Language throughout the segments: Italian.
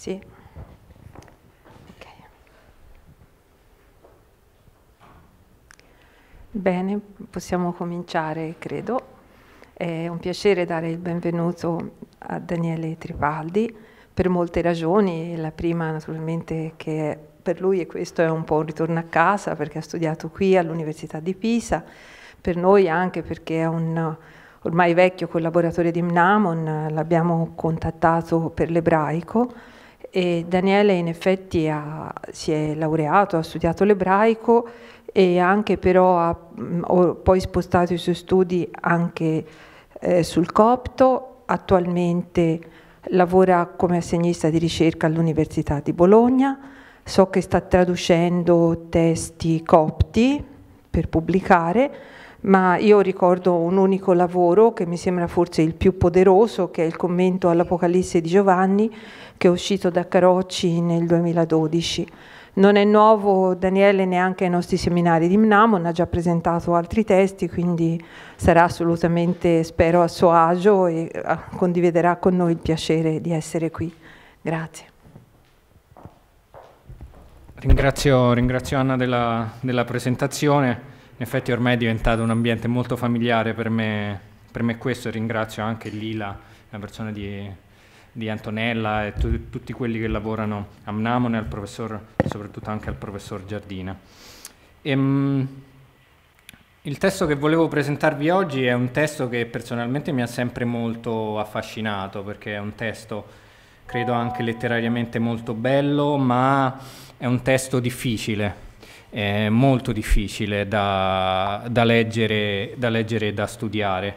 Sì? Ok. Bene, possiamo cominciare, credo. È un piacere dare il benvenuto a Daniele Tripaldi per molte ragioni. La prima, naturalmente, che per lui e questo è un po' un ritorno a casa perché ha studiato qui all'Università di Pisa, per noi anche perché è un ormai vecchio collaboratore di Mnamon, l'abbiamo contattato per l'ebraico e Daniele in effetti ha, si è laureato, ha studiato l'ebraico e anche però ha mm, poi spostato i suoi studi anche eh, sul copto, attualmente lavora come assegnista di ricerca all'Università di Bologna, so che sta traducendo testi copti per pubblicare, ma io ricordo un unico lavoro che mi sembra forse il più poderoso, che è il commento all'Apocalisse di Giovanni, che è uscito da Carocci nel 2012. Non è nuovo Daniele neanche ai nostri seminari di Mnamon, ha già presentato altri testi, quindi sarà assolutamente, spero, a suo agio e ah, condividerà con noi il piacere di essere qui. Grazie. Ringrazio, ringrazio Anna della, della presentazione. In effetti ormai è diventato un ambiente molto familiare per me, per me questo e ringrazio anche Lila, la persona di, di Antonella e tu, tutti quelli che lavorano a Mnamone, al professor, soprattutto anche al professor Giardina. Ehm, il testo che volevo presentarvi oggi è un testo che personalmente mi ha sempre molto affascinato perché è un testo, credo anche letterariamente molto bello, ma è un testo difficile eh, molto difficile da, da, leggere, da, leggere, e da studiare.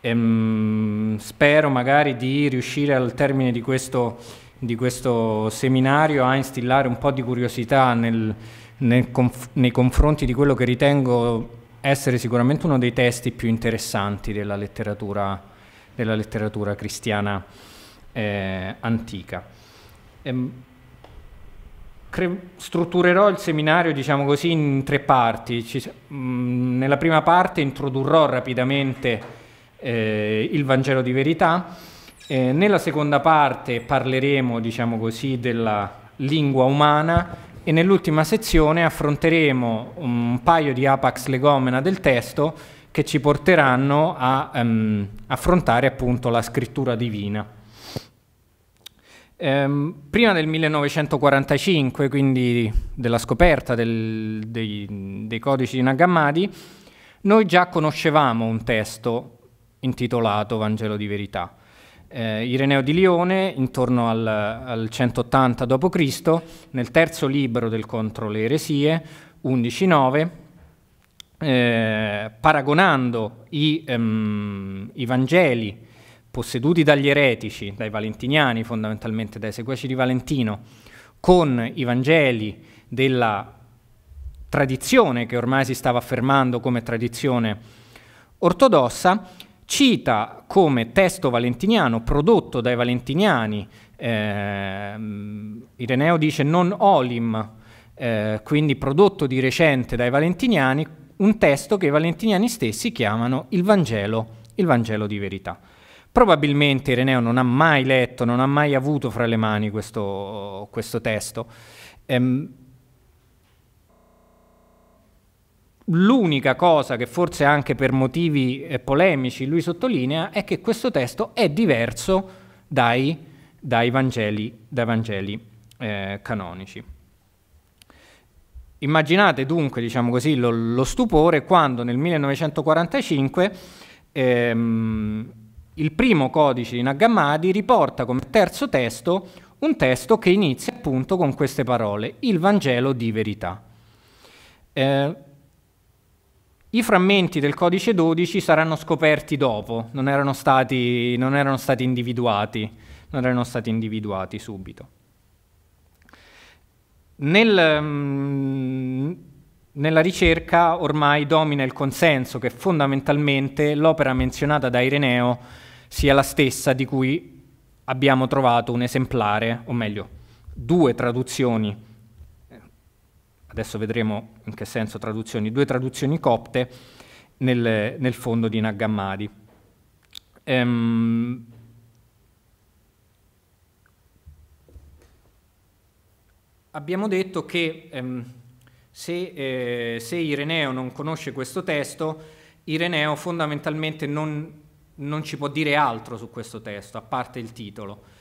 Ehm, spero magari di riuscire al termine di questo, di questo, seminario a instillare un po' di curiosità nel, nel conf nei confronti di quello che ritengo essere sicuramente uno dei testi più interessanti della letteratura, della letteratura cristiana eh, antica. Ehm, strutturerò il seminario, diciamo così, in tre parti. Ci, mh, mm, nella prima parte introdurrò rapidamente eh, il Vangelo di verità. Eh, nella seconda parte parleremo, diciamo così, della lingua umana e nell'ultima sezione affronteremo un paio di apax legomena del testo che ci porteranno a ehm, affrontare appunto la scrittura divina. Ehm, prima del 1945, quindi della scoperta del, dei, dei codici di Nagammadi, noi già conoscevamo un testo intitolato Vangelo di verità. Eh, Ireneo di Lione, intorno al, al 180 d.C., nel terzo libro del Contro le eresie, 11.9, eh, paragonando i, ehm, i Vangeli posseduti dagli eretici, dai valentiniani fondamentalmente, dai seguaci di Valentino, con i Vangeli della tradizione che ormai si stava affermando come tradizione ortodossa, cita come testo valentiniano prodotto dai valentiniani, eh, Ireneo dice non olim, eh, quindi prodotto di recente dai valentiniani, un testo che i valentiniani stessi chiamano il Vangelo, il Vangelo di verità. Probabilmente Ireneo non ha mai letto, non ha mai avuto fra le mani questo, questo testo. Ehm, L'unica cosa che forse anche per motivi eh, polemici lui sottolinea è che questo testo è diverso dai, dai Vangeli, dai Vangeli eh, canonici. Immaginate dunque, diciamo così, lo, lo, stupore quando nel 1945 ehm, il primo codice di Nagamadi riporta come terzo testo un testo che inizia appunto con queste parole, il Vangelo di verità. Eh, I frammenti del codice 12 saranno scoperti dopo, non erano stati, non erano stati, individuati, non erano stati individuati subito. Nel, mm, nella ricerca ormai domina il consenso che fondamentalmente l'opera menzionata da Ireneo sia la stessa di cui abbiamo trovato un esemplare, o meglio, due traduzioni, adesso vedremo in che senso traduzioni, due traduzioni copte nel, nel fondo di Naggammadi. Ehm, abbiamo detto che ehm, se, eh, se Ireneo non conosce questo testo, Ireneo fondamentalmente non non ci può dire altro su questo testo, a parte il titolo.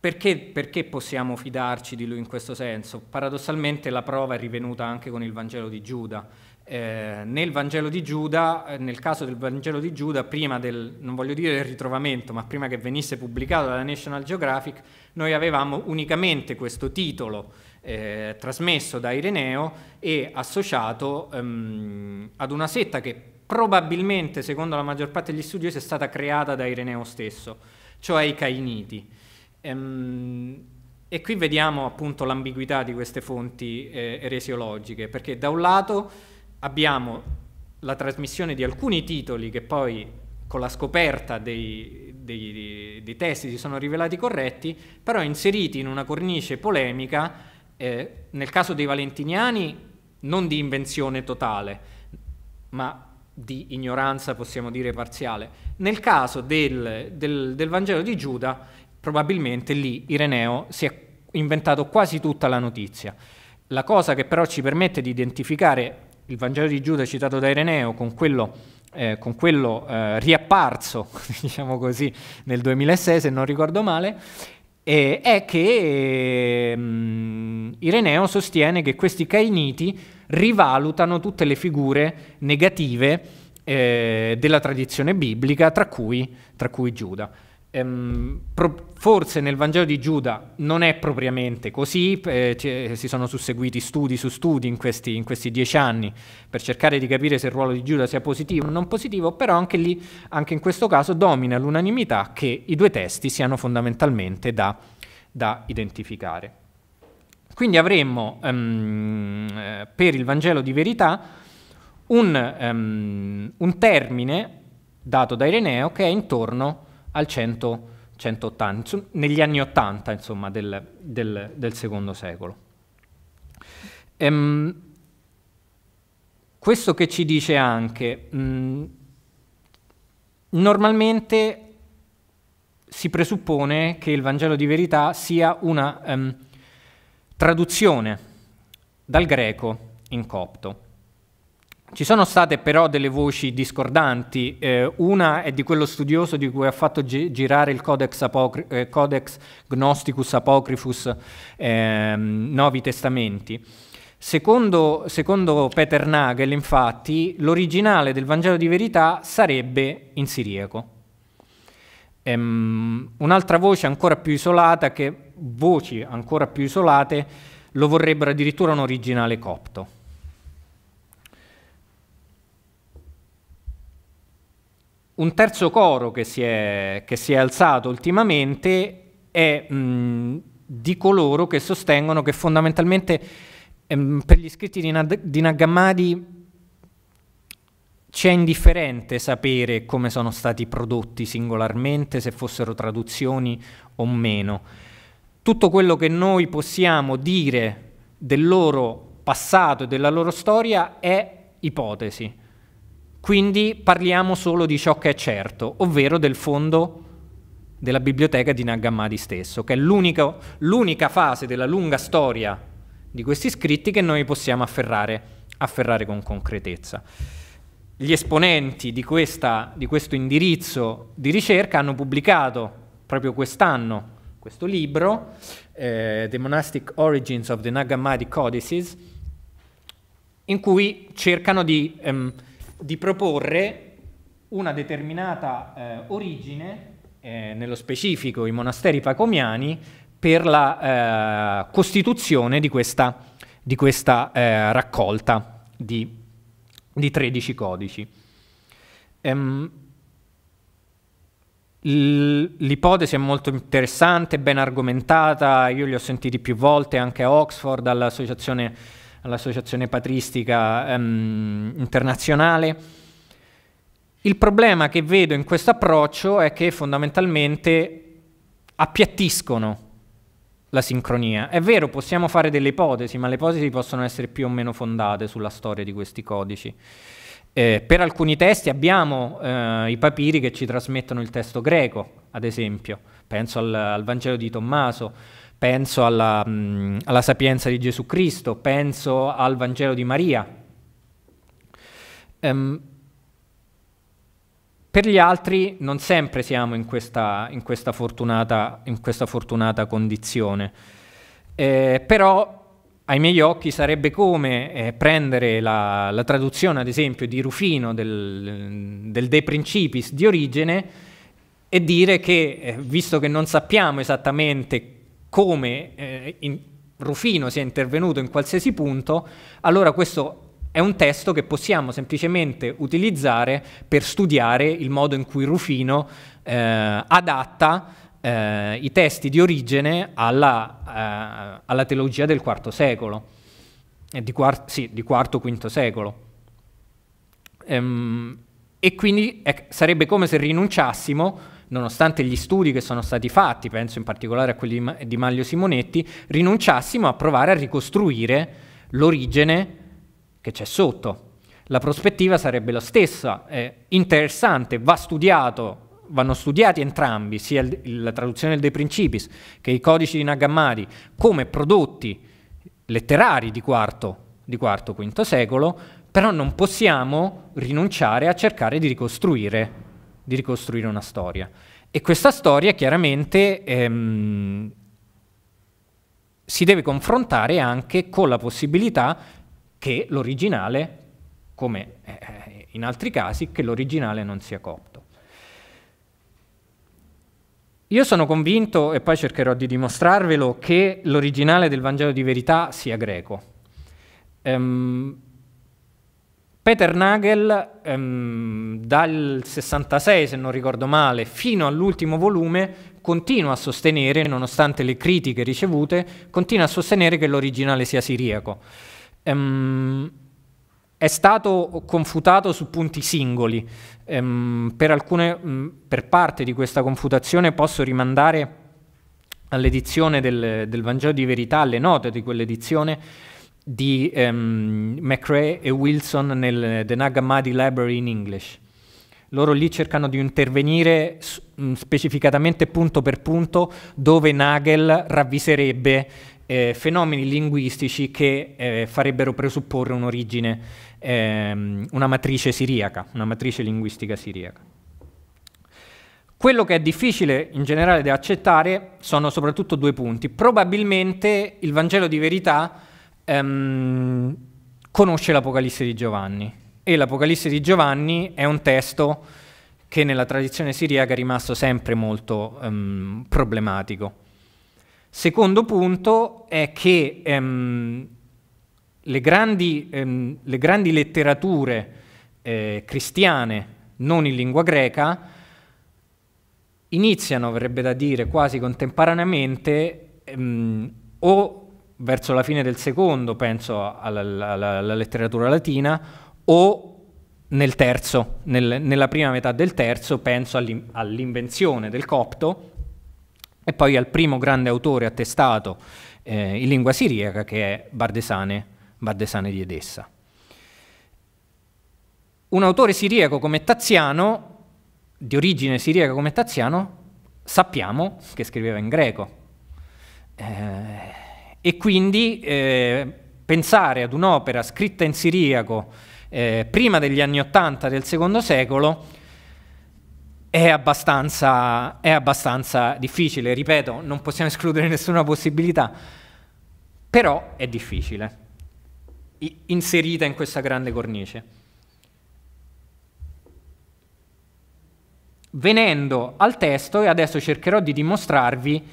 Perché, perché, possiamo fidarci di lui in questo senso? Paradossalmente la prova è rivenuta anche con il Vangelo di Giuda. Eh, nel Vangelo di Giuda, eh, nel caso del Vangelo di Giuda, prima del, non voglio dire del ritrovamento, ma prima che venisse pubblicato dalla National Geographic, noi avevamo unicamente questo titolo eh, trasmesso da Ireneo e associato ehm, ad una setta che probabilmente, secondo la maggior parte degli studiosi, è stata creata da Ireneo stesso, cioè i Cainiti. Ehm, e qui vediamo appunto l'ambiguità di queste fonti eh, eresiologiche, perché da un lato abbiamo la trasmissione di alcuni titoli che poi con la scoperta dei, dei, dei, testi si sono rivelati corretti, però inseriti in una cornice polemica, eh, nel caso dei valentiniani non di invenzione totale, ma di ignoranza, possiamo dire parziale. Nel caso del, del, del Vangelo di Giuda, probabilmente lì Ireneo si è inventato quasi tutta la notizia. La cosa che però ci permette di identificare il Vangelo di Giuda citato da Ireneo con quello, eh, con quello eh, riapparso, diciamo così, nel 2006 se non ricordo male, eh, è che eh, Ireneo sostiene che questi cainiti rivalutano tutte le figure negative eh, della tradizione biblica, tra cui, tra cui Giuda. Ehm, pro- Forse nel Vangelo di Giuda non è propriamente così, eh, eh, si sono susseguiti studi su studi in questi, in questi, dieci anni per cercare di capire se il ruolo di Giuda sia positivo o non positivo, però anche lì, anche in questo caso, domina l'unanimità che i due testi siano fondamentalmente da, da identificare. Quindi avremmo um, per il Vangelo di verità un, um, un termine dato da Ireneo che è intorno al 100 180, insomma, negli anni 80 insomma, del, del, del secondo secolo. Ehm, questo che ci dice anche, mh, mm, normalmente si presuppone che il Vangelo di verità sia una um, traduzione dal greco in copto. Ci sono state però delle voci discordanti, eh, una è di quello studioso di cui ha fatto gi- girare il Codex, Apocri- eh, Codex Gnosticus Apocryphus, ehm, Novi Testamenti. Secondo, secondo, Peter Nagel, infatti, l'originale del Vangelo di verità sarebbe in siriaco. Ehm, un'altra voce ancora più isolata, che voci ancora più isolate, lo vorrebbero addirittura un originale copto. Un terzo coro che si è, che si è alzato ultimamente è mh, mm, di coloro che sostengono che fondamentalmente mh, ehm, per gli scritti di, Nad- di Nagamadi c'è indifferente sapere come sono stati prodotti singolarmente, se fossero traduzioni o meno. Tutto quello che noi possiamo dire del loro passato e della loro storia è ipotesi. Quindi parliamo solo di ciò che è certo, ovvero del fondo della biblioteca di Nag Hammadi stesso, che è l'unica, l'unica fase della lunga storia di questi scritti che noi possiamo afferrare, afferrare con concretezza. Gli esponenti di, questa, di questo indirizzo di ricerca hanno pubblicato proprio quest'anno questo libro, eh, The Monastic Origins of the Nag Hammadi Codices, in cui cercano di... Ehm, di proporre una determinata eh, origine, eh, nello specifico i monasteri pacomiani, per la eh, costituzione di questa, di questa eh, raccolta di, di, 13 codici. Ehm, L'ipotesi è molto interessante, ben argomentata, io li ho sentiti più volte anche a Oxford, all'associazione all'Associazione Patristica ehm, Internazionale. Il problema che vedo in questo approccio è che fondamentalmente appiattiscono la sincronia. È vero, possiamo fare delle ipotesi, ma le ipotesi possono essere più o meno fondate sulla storia di questi codici. Eh, per alcuni testi abbiamo eh, i papiri che ci trasmettono il testo greco, ad esempio, penso al, al Vangelo di Tommaso, penso alla, mh, mm, alla sapienza di Gesù Cristo, penso al Vangelo di Maria. Um, per gli altri non sempre siamo in questa, in questa, fortunata, in questa fortunata, condizione, eh, però ai miei occhi sarebbe come eh, prendere la, la, traduzione, ad esempio, di Rufino del, del De Principis di origine e dire che, eh, visto che non sappiamo esattamente come eh, in, Rufino sia intervenuto in qualsiasi punto, allora questo è un testo che possiamo semplicemente utilizzare per studiare il modo in cui Rufino eh, adatta eh, i testi di origine alla, eh, alla teologia del IV secolo, eh, di, quart- sì, di IV-V secolo. Ehm, e quindi sarebbe come se rinunciassimo nonostante gli studi che sono stati fatti, penso in particolare a quelli di Maglio Simonetti, rinunciassimo a provare a ricostruire l'origine che c'è sotto. La prospettiva sarebbe la stessa, è interessante, va studiato vanno studiati entrambi, sia il, la traduzione del De Principis che i codici di Nagamari, come prodotti letterari di quarto, di quarto V secolo, però non possiamo rinunciare a cercare di ricostruire di ricostruire una storia. E questa storia chiaramente ehm, si deve confrontare anche con la possibilità che l'originale, come eh, in altri casi, che l'originale non sia copto. Io sono convinto, e poi cercherò di dimostrarvelo, che l'originale del Vangelo di verità sia greco. Um, Peter Nagel ehm, dal 66, se non ricordo male, fino all'ultimo volume continua a sostenere, nonostante le critiche ricevute, continua a sostenere che l'originale sia siriaco. Ehm, è stato confutato su punti singoli. Ehm, per, alcune, per, parte di questa confutazione posso rimandare all'edizione del, del Vangelo di Verità, alle note di quell'edizione, di um, McRae e Wilson nel eh, The Nag Hammadi Library in English. Loro lì cercano di intervenire mm, specificatamente punto per punto dove Nagel ravviserebbe eh, fenomeni linguistici che eh, farebbero presupporre un'origine, ehm, una matrice siriaca, una matrice linguistica siriaca. Quello che è difficile in generale da accettare sono soprattutto due punti. Probabilmente il Vangelo di verità ehm, conosce l'Apocalisse di Giovanni e l'Apocalisse di Giovanni è un testo che nella tradizione siriaca è rimasto sempre molto ehm, problematico. Secondo punto è che ehm, le, grandi, ehm, le, grandi, letterature eh, cristiane non in lingua greca iniziano, verrebbe da dire, quasi contemporaneamente ehm, o verso la fine del secondo, penso alla, alla, alla letteratura latina, o nel terzo, nel, nella prima metà del terzo, penso all'invenzione del copto e poi al primo grande autore attestato eh, in lingua siriaca che è Bardesane, Bardesane di Edessa. Un autore siriaco come Taziano, di origine siriaca come Taziano, sappiamo che scriveva in greco. Eh, e quindi eh, pensare ad un'opera scritta in siriaco eh, prima degli anni Ottanta del secondo secolo è abbastanza, è abbastanza difficile, ripeto, non possiamo escludere nessuna possibilità, però è difficile, inserita in questa grande cornice. Venendo al testo, e adesso cercherò di dimostrarvi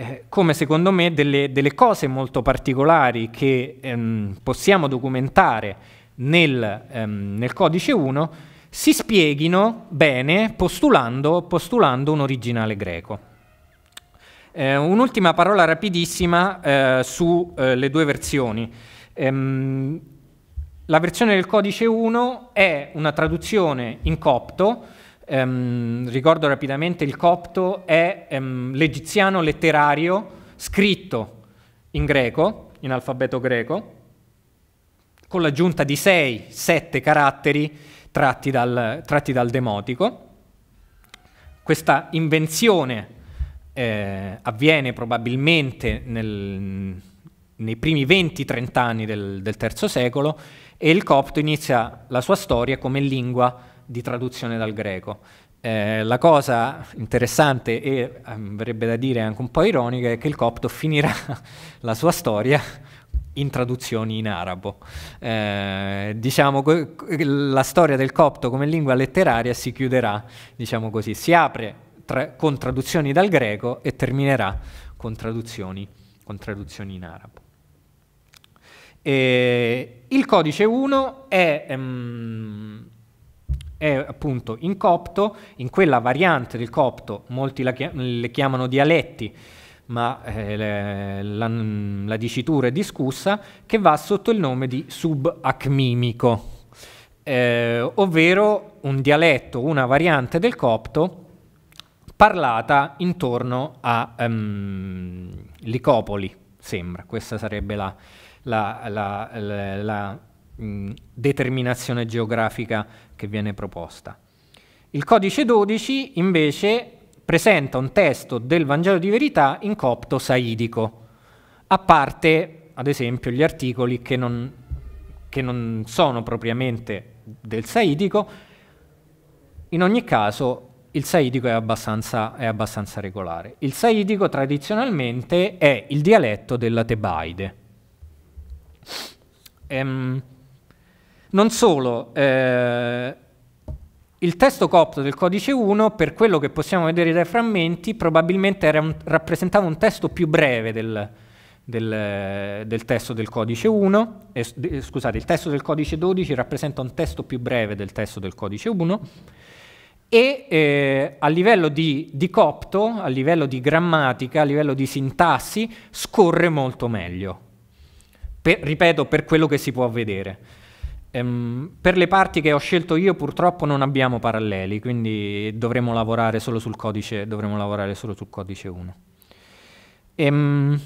eh, come secondo me delle, delle, cose molto particolari che ehm, possiamo documentare nel, ehm, nel codice 1 si spieghino bene postulando, postulando un originale greco. Eh, un'ultima parola rapidissima eh, sulle eh, due versioni. Ehm, la versione del codice 1 è una traduzione in copto ehm, ricordo rapidamente, il copto è ehm, l'egiziano letterario scritto in greco, in alfabeto greco, con l'aggiunta di 6-7 caratteri tratti dal, tratti dal, demotico. Questa invenzione eh, avviene probabilmente nel, nei primi 20-30 anni del, del, III secolo e il copto inizia la sua storia come lingua di traduzione dal greco. Eh, la cosa interessante e ehm, verrebbe da dire anche un po' ironica è che il copto finirà la sua storia in traduzioni in arabo. Eh, diciamo la storia del copto come lingua letteraria si chiuderà, diciamo così, si apre tra con traduzioni dal greco e terminerà con traduzioni, con traduzioni in arabo. E eh, il codice 1 è ehm, è appunto in copto, in quella variante del copto, molti chia le chiamano dialetti, ma eh, le, la, la, dicitura è discussa, che va sotto il nome di subacmimico, eh, ovvero un dialetto, una variante del copto parlata intorno a um, Licopoli, sembra, questa sarebbe la, la, la mm, determinazione geografica che viene proposta. Il codice 12 invece presenta un testo del Vangelo di verità in copto saidico, a parte ad esempio gli articoli che non, che non sono propriamente del saidico, in ogni caso il saidico è abbastanza, è abbastanza, regolare. Il saidico tradizionalmente è il dialetto della Tebaide. Ehm, non solo, eh, il testo copto del codice 1, per quello che possiamo vedere dai frammenti, probabilmente un, rappresentava un testo più breve del, del, del testo del codice 1, eh, scusate, il testo del codice 12 rappresenta un testo più breve del testo del codice 1, e eh, a livello di, di, copto, a livello di grammatica, a livello di sintassi, scorre molto meglio. Per, ripeto, per quello che si può vedere. Um, per le parti che ho scelto io purtroppo non abbiamo paralleli, quindi dovremo lavorare solo sul codice, solo sul codice 1. Um, ehm,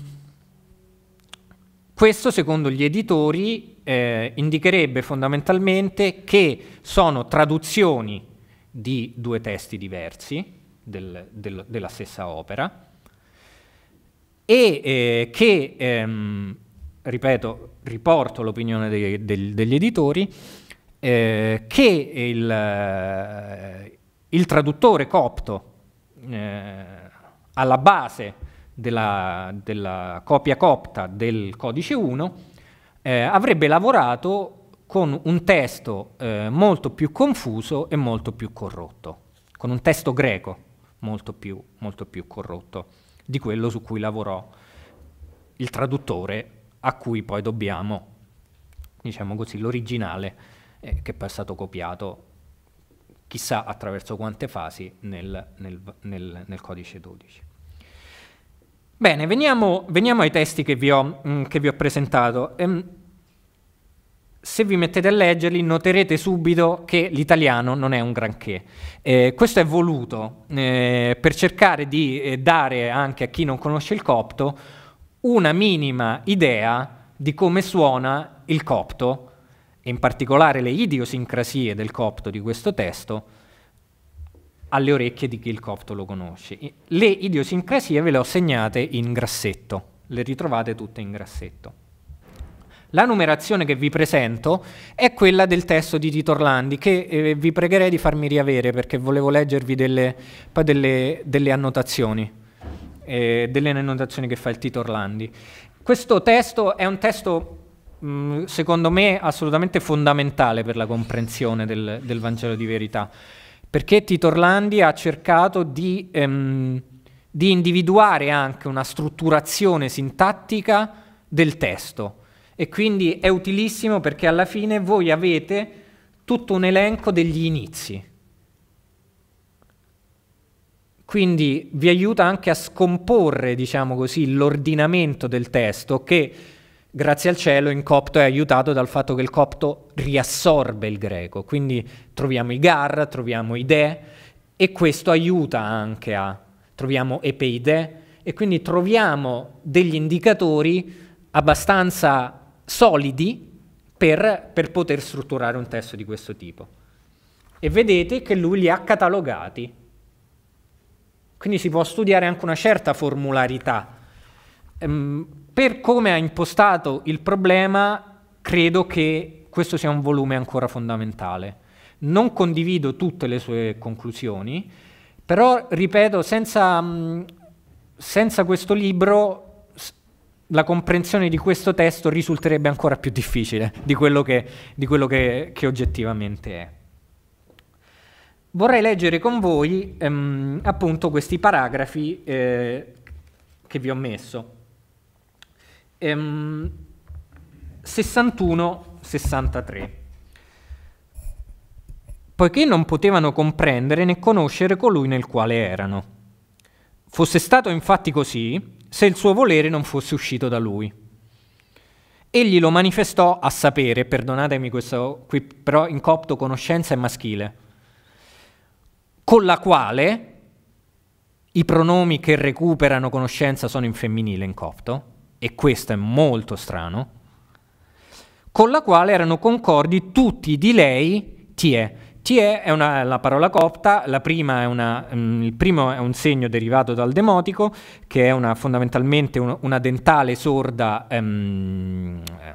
questo secondo gli editori eh, indicherebbe fondamentalmente che sono traduzioni di due testi diversi del, del, della stessa opera e eh, che ehm, ripeto, riporto l'opinione dei, del, degli editori, eh, che il, eh, il, traduttore copto eh, alla base della, della, copia copta del codice 1 eh, avrebbe lavorato con un testo eh, molto più confuso e molto più corrotto, con un testo greco molto più, molto più corrotto di quello su cui lavorò il traduttore a cui poi dobbiamo, diciamo così, l'originale eh, che poi è stato copiato chissà attraverso quante fasi nel, nel, nel, nel codice 12. Bene, veniamo, veniamo, ai testi che vi ho, mh, mm, che vi ho presentato. Ehm, se vi mettete a leggerli noterete subito che l'italiano non è un granché. Eh, questo è voluto eh, per cercare di eh, dare anche a chi non conosce il copto una minima idea di come suona il copto, e in particolare le idiosincrasie del copto di questo testo, alle orecchie di chi il copto lo conosce. Le idiosincrasie ve le ho segnate in grassetto, le ritrovate tutte in grassetto. La numerazione che vi presento è quella del testo di Tito Orlandi, che eh, vi pregherei di farmi riavere perché volevo leggervi delle, delle, delle annotazioni eh, delle annotazioni che fa il Tito Orlandi. Questo testo è un testo, mh, mm, secondo me, assolutamente fondamentale per la comprensione del, del, Vangelo di verità, perché Tito Orlandi ha cercato di, ehm, di individuare anche una strutturazione sintattica del testo e quindi è utilissimo perché alla fine voi avete tutto un elenco degli inizi quindi vi aiuta anche a scomporre, diciamo così, l'ordinamento del testo che grazie al cielo in copto è aiutato dal fatto che il copto riassorbe il greco, quindi troviamo i gar, troviamo i de e questo aiuta anche a troviamo epeide e quindi troviamo degli indicatori abbastanza solidi per, per poter strutturare un testo di questo tipo. E vedete che lui li ha catalogati quindi si può studiare anche una certa formularità. Ehm, per come ha impostato il problema, credo che questo sia un volume ancora fondamentale. Non condivido tutte le sue conclusioni, però, ripeto, senza, mh, mm, senza questo libro la comprensione di questo testo risulterebbe ancora più difficile di quello che, di quello che, che oggettivamente è vorrei leggere con voi ehm, appunto questi paragrafi eh, che vi ho messo. Ehm, 61-63 Poiché non potevano comprendere né conoscere colui nel quale erano. Fosse stato infatti così se il suo volere non fosse uscito da lui. Egli lo manifestò a sapere, perdonatemi questo qui, però in copto conoscenza è maschile con la quale i pronomi che recuperano conoscenza sono in femminile in copto, e questo è molto strano, con la quale erano concordi tutti di lei tie. Tie è una, la parola copta, la una, mm, il primo è un segno derivato dal demotico, che è una, fondamentalmente un, una dentale sorda ehm, eh,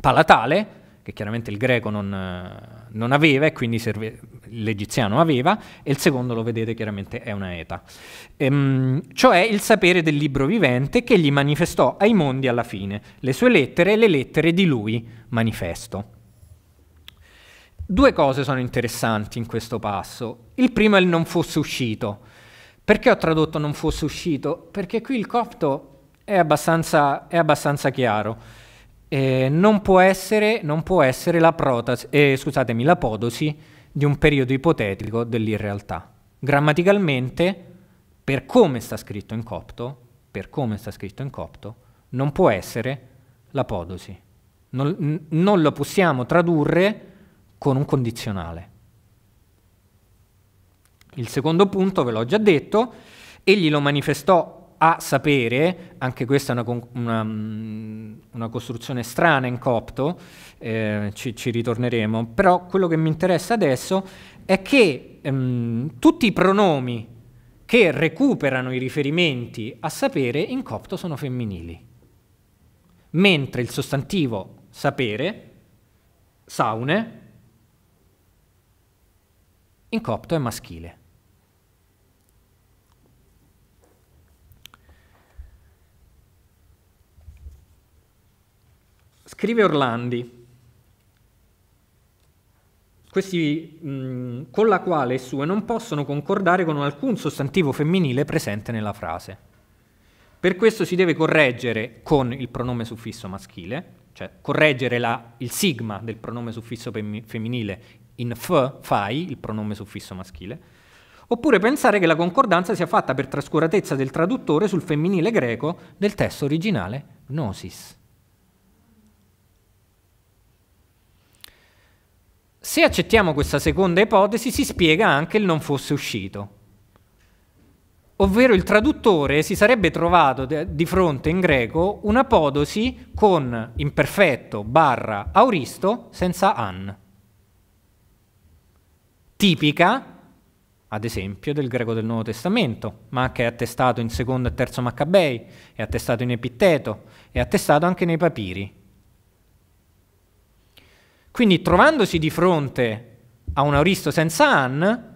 palatale, che chiaramente il greco non, eh, non aveva e quindi serve, l'egiziano aveva, e il secondo lo vedete chiaramente è una eta, ehm, cioè il sapere del libro vivente che gli manifestò ai mondi alla fine, le sue lettere e le lettere di lui manifesto. Due cose sono interessanti in questo passo. Il primo è il non fosse uscito. Perché ho tradotto non fosse uscito? Perché qui il copto è abbastanza, è abbastanza chiaro eh, non, può essere, non, può essere, la, protasi, eh, scusatemi, la di un periodo ipotetico dell'irrealtà. Grammaticalmente, per come sta scritto in copto, per come sta scritto in copto, non può essere l'apodosi. podosi. Non, non lo possiamo tradurre con un condizionale. Il secondo punto ve l'ho già detto, egli lo manifestò a sapere, anche questa è una, una, mm, una costruzione strana in copto, eh, ci, ci, ritorneremo, però quello che mi interessa adesso è che ehm, tutti i pronomi che recuperano i riferimenti a sapere in copto sono femminili, mentre il sostantivo sapere, saune, in copto è maschile. Scrive Orlandi, questi, mh, mm, con la quale sue non possono concordare con alcun sostantivo femminile presente nella frase. Per questo si deve correggere con il pronome suffisso maschile, cioè correggere la, il sigma del pronome suffisso fem, femminile in f, fai, il pronome suffisso maschile, oppure pensare che la concordanza sia fatta per trascuratezza del traduttore sul femminile greco del testo originale gnosis. Se accettiamo questa seconda ipotesi si spiega anche il non fosse uscito. Ovvero il traduttore si sarebbe trovato di fronte in greco un'apodosi con imperfetto barra auristo senza an. Tipica, ad esempio, del greco del Nuovo Testamento, ma che è attestato in secondo e terzo Maccabei, è attestato in Epitteto, è attestato anche nei papiri. Quindi trovandosi di fronte a un Auristo senza an,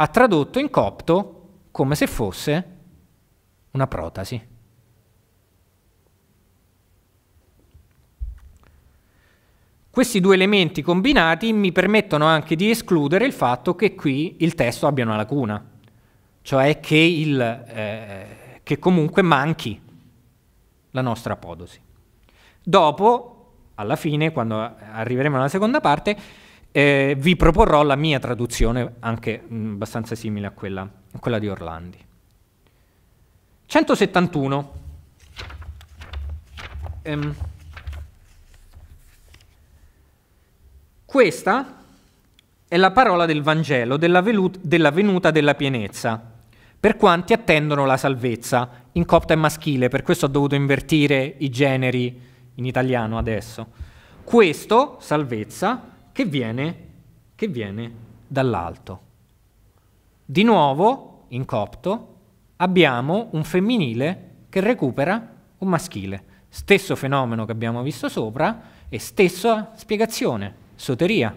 ha tradotto in copto come se fosse una protasi. Questi due elementi combinati mi permettono anche di escludere il fatto che qui il testo abbia una lacuna, cioè che, il, eh, che comunque manchi la nostra apodosi. Dopo alla fine, quando arriveremo alla seconda parte, eh, vi proporrò la mia traduzione, anche mh, abbastanza simile a quella, a quella di Orlandi. 171. Ehm. Questa è la parola del Vangelo, della, velut- della venuta della pienezza, per quanti attendono la salvezza. In copta è maschile, per questo ho dovuto invertire i generi in italiano adesso. Questo, salvezza, che viene, che viene dall'alto. Di nuovo, in copto, abbiamo un femminile che recupera un maschile. Stesso fenomeno che abbiamo visto sopra e stessa spiegazione, soteria.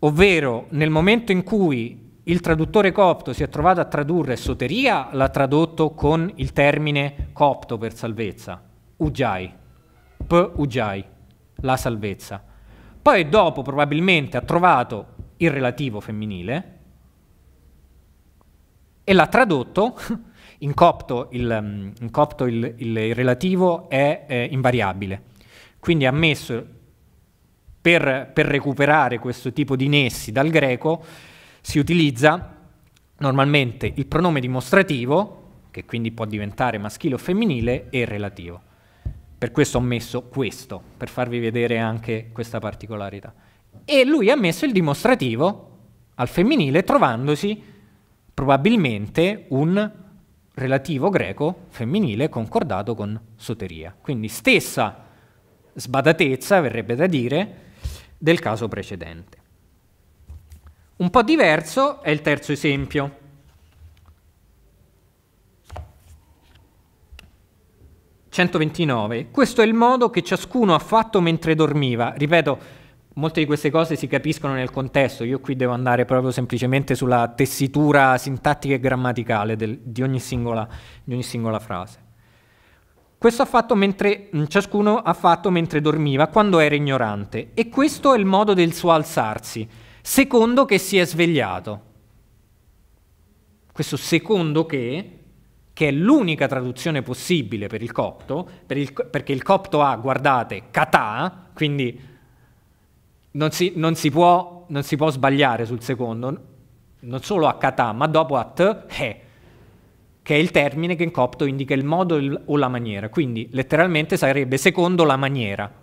Ovvero, nel momento in cui il traduttore copto si è trovato a tradurre soteria, l'ha tradotto con il termine copto per salvezza, Ujai, P. Ujai, la salvezza. Poi dopo probabilmente ha trovato il relativo femminile e l'ha tradotto, in copto il, mm, in copto il, il, il relativo è eh, invariabile. Quindi ha messo, per, per recuperare questo tipo di nessi dal greco, si utilizza normalmente il pronome dimostrativo, che quindi può diventare maschile o femminile, e il relativo. Per questo ho messo questo, per farvi vedere anche questa particolarità. E lui ha messo il dimostrativo al femminile trovandosi probabilmente un relativo greco femminile concordato con soteria. Quindi stessa sbadatezza, verrebbe da dire, del caso precedente. Un po' diverso è il terzo esempio. 129. Questo è il modo che ciascuno ha fatto mentre dormiva. Ripeto, molte di queste cose si capiscono nel contesto, io qui devo andare proprio semplicemente sulla tessitura sintattica e grammaticale del, di, ogni singola, di ogni singola frase. Questo ha fatto mentre, mm, ciascuno ha fatto mentre dormiva, quando era ignorante, e questo è il modo del suo alzarsi, secondo che si è svegliato. Questo secondo che che è l'unica traduzione possibile per il copto, per il, perché il copto ha, guardate, kata, quindi non si, non, si può, non si, può, sbagliare sul secondo, non solo a kata, ma dopo a t, he, che è il termine che in copto indica il modo il, o la maniera, quindi letteralmente sarebbe secondo la maniera.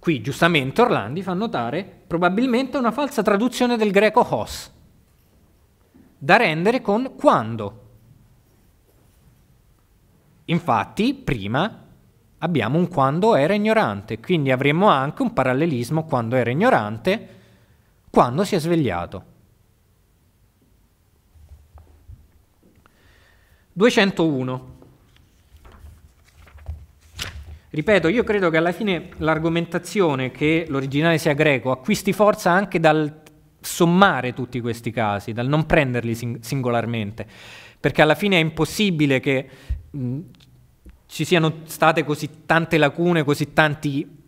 Qui giustamente Orlandi fa notare probabilmente una falsa traduzione del greco hos, da rendere con quando. Infatti, prima abbiamo un quando era ignorante, quindi avremo anche un parallelismo quando era ignorante, quando si è svegliato. 201. Ripeto, io credo che alla fine l'argomentazione che l'originale sia greco acquisti forza anche dal sommare tutti questi casi, dal non prenderli sing- singolarmente, perché alla fine è impossibile che mh, ci siano state così tante lacune, così tanti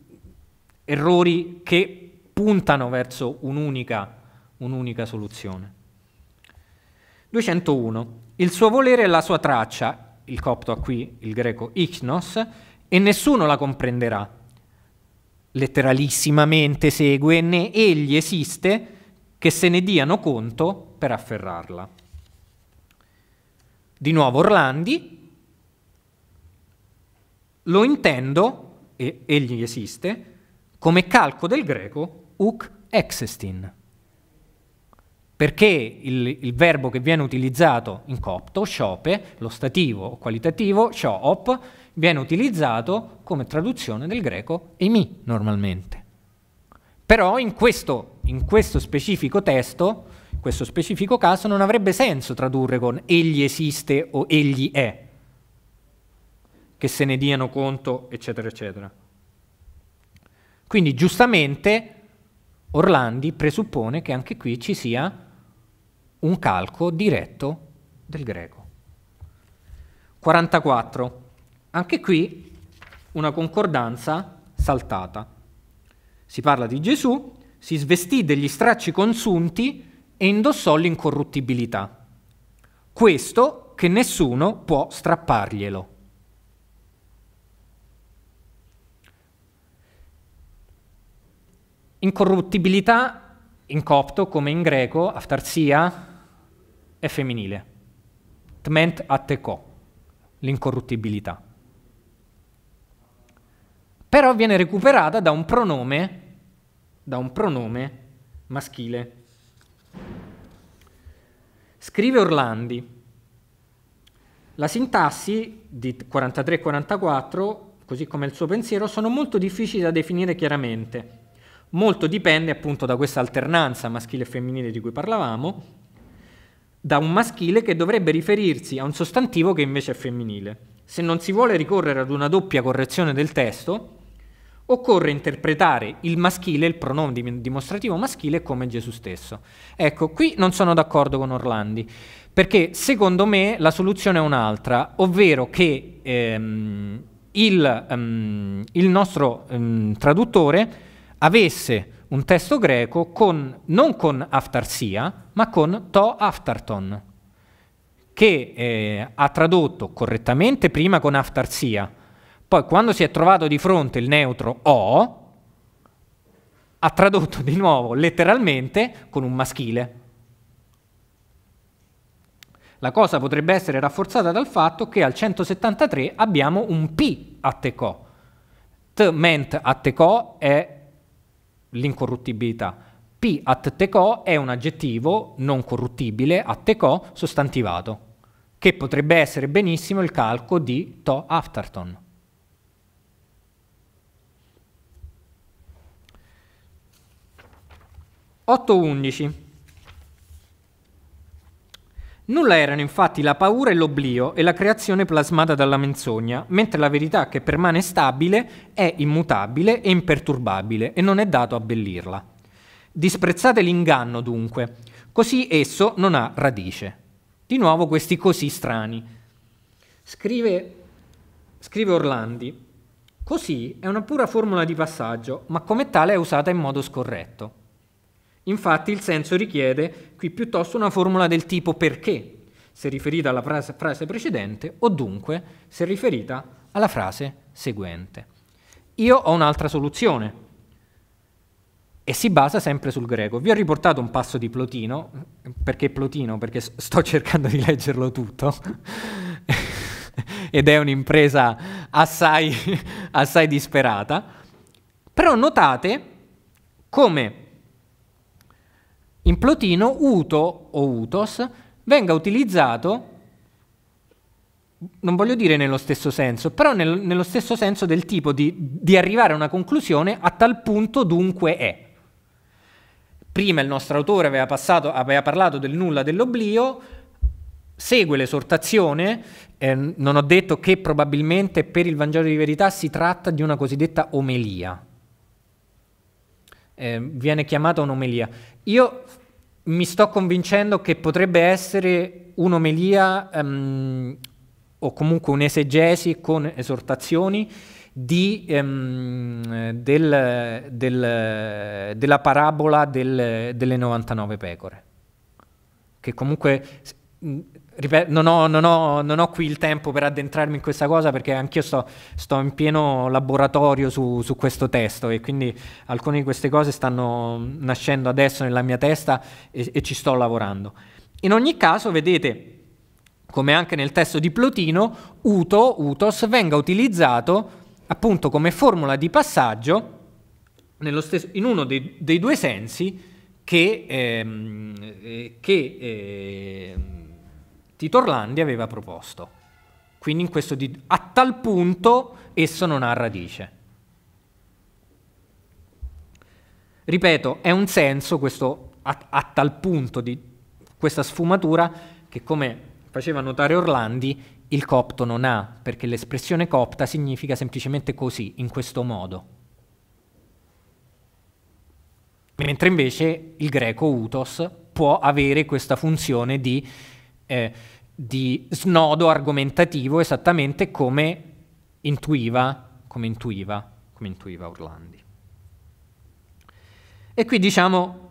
errori che puntano verso un'unica, un'unica soluzione. 201. Il suo volere è la sua traccia, il copto a qui, il greco ichnos, e nessuno la comprenderà. Letteralissimamente segue, né egli esiste che se ne diano conto per afferrarla. Di nuovo Orlandi, lo intendo, e egli esiste, come calco del greco uk exestin, perché il, il, verbo che viene utilizzato in copto, sciope, lo stativo o qualitativo, sciop, viene utilizzato come traduzione del greco emi normalmente. Però in questo in questo specifico testo, in questo specifico caso, non avrebbe senso tradurre con egli esiste o egli è, che se ne diano conto, eccetera, eccetera. Quindi giustamente Orlandi presuppone che anche qui ci sia un calco diretto del greco. 44. Anche qui una concordanza saltata. Si parla di Gesù, si svestì degli stracci consunti e indossò l'incorruttibilità. Questo che nessuno può strapparglielo. Incorruttibilità in copto come in greco, aftarsia, è femminile. Tment attecò, l'incorruttibilità. Però viene recuperata da un pronome da un pronome maschile. Scrive Orlandi. La sintassi di 43-44, così come il suo pensiero, sono molto difficili da definire chiaramente. Molto dipende appunto da questa alternanza maschile e femminile di cui parlavamo, da un maschile che dovrebbe riferirsi a un sostantivo che invece è femminile. Se non si vuole ricorrere ad una doppia correzione del testo, occorre interpretare il maschile, il pronome dimostrativo maschile, come Gesù stesso. Ecco, qui non sono d'accordo con Orlandi, perché secondo me la soluzione è un'altra, ovvero che ehm, il, um, il, nostro um, traduttore avesse un testo greco con, non con aftarsia, ma con to aftarton, che eh, ha tradotto correttamente prima con aftarsia, poi quando si è trovato di fronte il neutro O, ha tradotto di nuovo letteralmente con un maschile. La cosa potrebbe essere rafforzata dal fatto che al 173 abbiamo un P a teco. T ment a teco è l'incorruttibilità. P at teco è un aggettivo non corruttibile, a teco sostantivato, che potrebbe essere benissimo il calco di to afterton. 8.11 Nulla erano infatti la paura e l'oblio e la creazione plasmata dalla menzogna, mentre la verità che permane stabile è immutabile e imperturbabile e non è dato abbellirla. Disprezzate l'inganno dunque, così esso non ha radice. Di nuovo questi così strani. Scrive, scrive Orlandi, così è una pura formula di passaggio, ma come tale è usata in modo scorretto. Infatti il senso richiede qui piuttosto una formula del tipo perché, se riferita alla frase, frase precedente, o dunque se riferita alla frase seguente. Io ho un'altra soluzione e si basa sempre sul greco. Vi ho riportato un passo di Plotino, perché Plotino? Perché sto cercando di leggerlo tutto. ed è un'impresa assai, assai disperata. Però notate come in Plotino uto o utos venga utilizzato, non voglio dire nello stesso senso, però nel, nello stesso senso del tipo di, di arrivare a una conclusione a tal punto dunque è. Prima il nostro autore aveva, passato, aveva parlato del nulla dell'oblio, segue l'esortazione, eh, non ho detto che probabilmente per il Vangelo di verità si tratta di una cosiddetta omelia, eh, viene chiamata un'omelia. Io mi sto convincendo che potrebbe essere un'omelia um, o comunque un'esegesi con esortazioni di, um, del, del, della parabola del, delle 99 pecore, che comunque non ho, non, ho, non ho, qui il tempo per addentrarmi in questa cosa perché anch'io sto, sto in pieno laboratorio su, su, questo testo e quindi alcune di queste cose stanno nascendo adesso nella mia testa e, e ci sto lavorando. In ogni caso, vedete, come anche nel testo di Plotino, uto, utos, venga utilizzato appunto come formula di passaggio stesso, in uno dei, dei, due sensi che... Ehm, eh, che ehm, Tito Orlandi aveva proposto. Quindi in questo di- a tal punto esso non ha radice. Ripeto, è un senso questo a, a tal punto di questa sfumatura che come faceva notare Orlandi il copto non ha, perché l'espressione copta significa semplicemente così, in questo modo. Mentre invece il greco utos può avere questa funzione di eh, di snodo argomentativo esattamente come intuiva, come intuiva, come intuiva Orlandi. E qui diciamo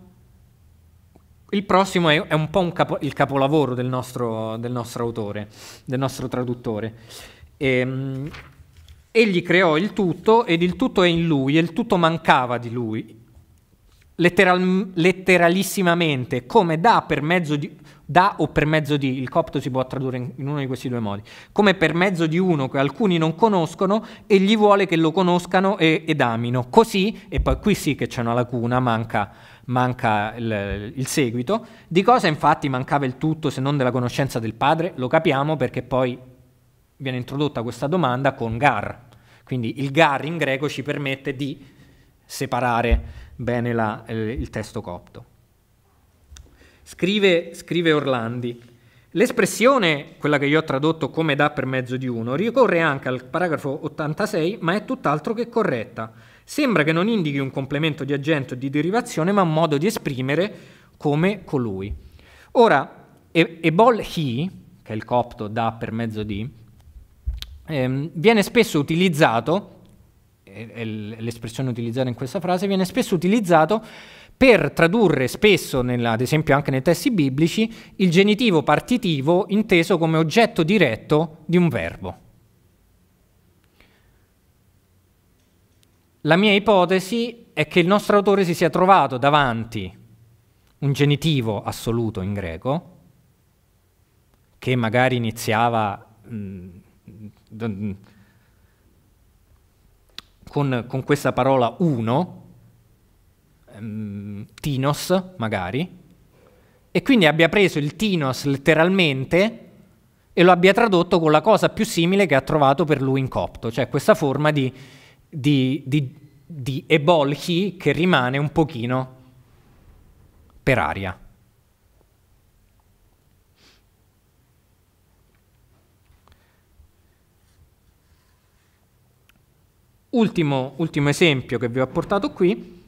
il prossimo è, è un po' un capo, il capolavoro del nostro, del nostro, autore, del nostro traduttore. E, ehm, egli creò il tutto ed il tutto è in lui e il tutto mancava di lui, letteral, letteralissimamente, come dà per mezzo di, da o per mezzo di. Il copto si può tradurre in, uno di questi due modi. Come per mezzo di uno che alcuni non conoscono, egli vuole che lo conoscano e, ed amino. Così, e poi qui sì che c'è una lacuna, manca manca il, il, seguito. Di cosa infatti mancava il tutto se non della conoscenza del padre? Lo capiamo perché poi viene introdotta questa domanda con gar. Quindi il gar in greco ci permette di separare bene la, eh, il testo copto. Scrive, scrive Orlandi. L'espressione, quella che io ho tradotto come dà per mezzo di uno, ricorre anche al paragrafo 86, ma è tutt'altro che corretta. Sembra che non indichi un complemento di agente o di derivazione, ma un modo di esprimere come colui. Ora, e- ebol he, che è il copto dà per mezzo di, ehm, viene spesso utilizzato, è, è l'espressione utilizzata in questa frase, viene spesso utilizzato per tradurre spesso, nella, ad esempio anche nei testi biblici, il genitivo partitivo inteso come oggetto diretto di un verbo. La mia ipotesi è che il nostro autore si sia trovato davanti un genitivo assoluto in greco, che magari iniziava mh, mm, mm, con, con questa parola uno, Ehm, Tinos, magari, e quindi abbia preso il Tinos letteralmente e lo abbia tradotto con la cosa più simile che ha trovato per lui in copto, cioè questa forma di, di, di, di ebolchi che rimane un pochino per aria. Ultimo, ultimo esempio che vi ho portato qui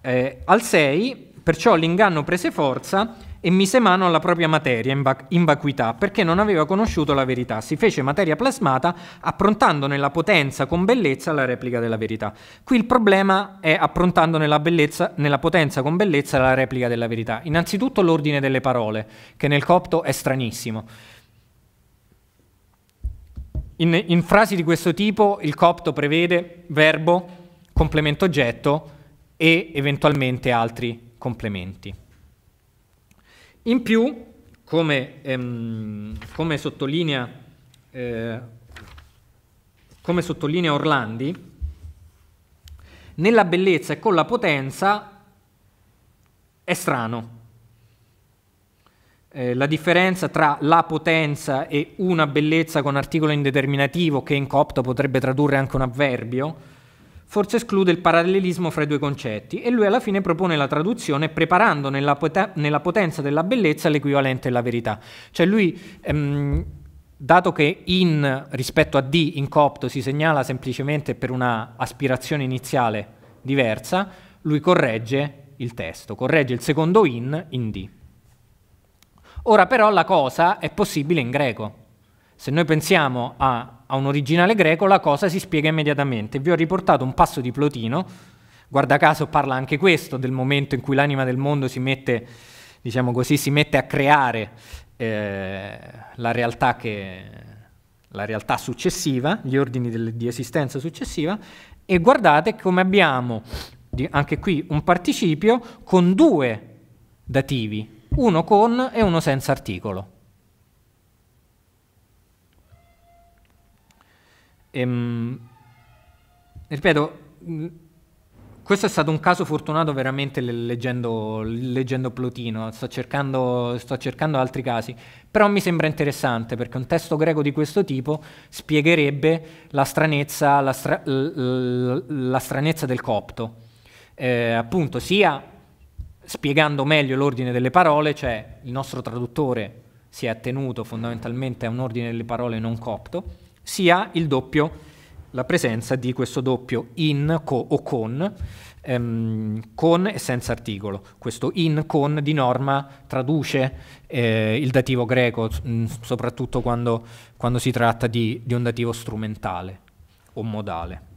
eh, al 6, perciò l'inganno prese forza e mise mano alla propria materia in, va- in vacuità, perché non aveva conosciuto la verità. Si fece materia plasmata, approntando nella potenza con bellezza la replica della verità. Qui il problema è approntando la, bellezza, nella potenza con bellezza la replica della verità. Innanzitutto l'ordine delle parole, che nel copto è stranissimo. In, in frasi di questo tipo il copto prevede verbo, complemento oggetto, e eventualmente altri complementi. In più, come, ehm, come, sottolinea, eh, come sottolinea Orlandi, nella bellezza e con la potenza è strano. Eh, la differenza tra la potenza e una bellezza con articolo indeterminativo, che in copto potrebbe tradurre anche un avverbio, forse esclude il parallelismo fra i due concetti e lui alla fine propone la traduzione preparando nella, poten- nella potenza della bellezza l'equivalente della verità. Cioè lui, ehm, dato che in rispetto a di in copto si segnala semplicemente per una aspirazione iniziale diversa, lui corregge il testo, corregge il secondo in in di. Ora però la cosa è possibile in greco. Se noi pensiamo a a un originale greco la cosa si spiega immediatamente. Vi ho riportato un passo di Plotino, guarda caso parla anche questo del momento in cui l'anima del mondo si mette, diciamo così, si mette a creare eh, la, realtà che, la realtà successiva, gli ordini del, di esistenza successiva, e guardate come abbiamo anche qui un participio con due dativi, uno con e uno senza articolo. Ehm, ripeto, mm, questo è stato un caso fortunato veramente leggendo, leggendo Plotino, sto cercando, sto cercando, altri casi, però mi sembra interessante perché un testo greco di questo tipo spiegherebbe la stranezza, la stra, la stranezza del copto, eh, appunto sia spiegando meglio l'ordine delle parole, cioè il nostro traduttore si è attenuto fondamentalmente a un ordine delle parole non copto, sia il doppio, la presenza di questo doppio in co, o con, ehm, con e senza articolo. Questo in con di norma traduce eh, il dativo greco, mh, mm, soprattutto quando, quando, si tratta di, di un dativo strumentale o modale.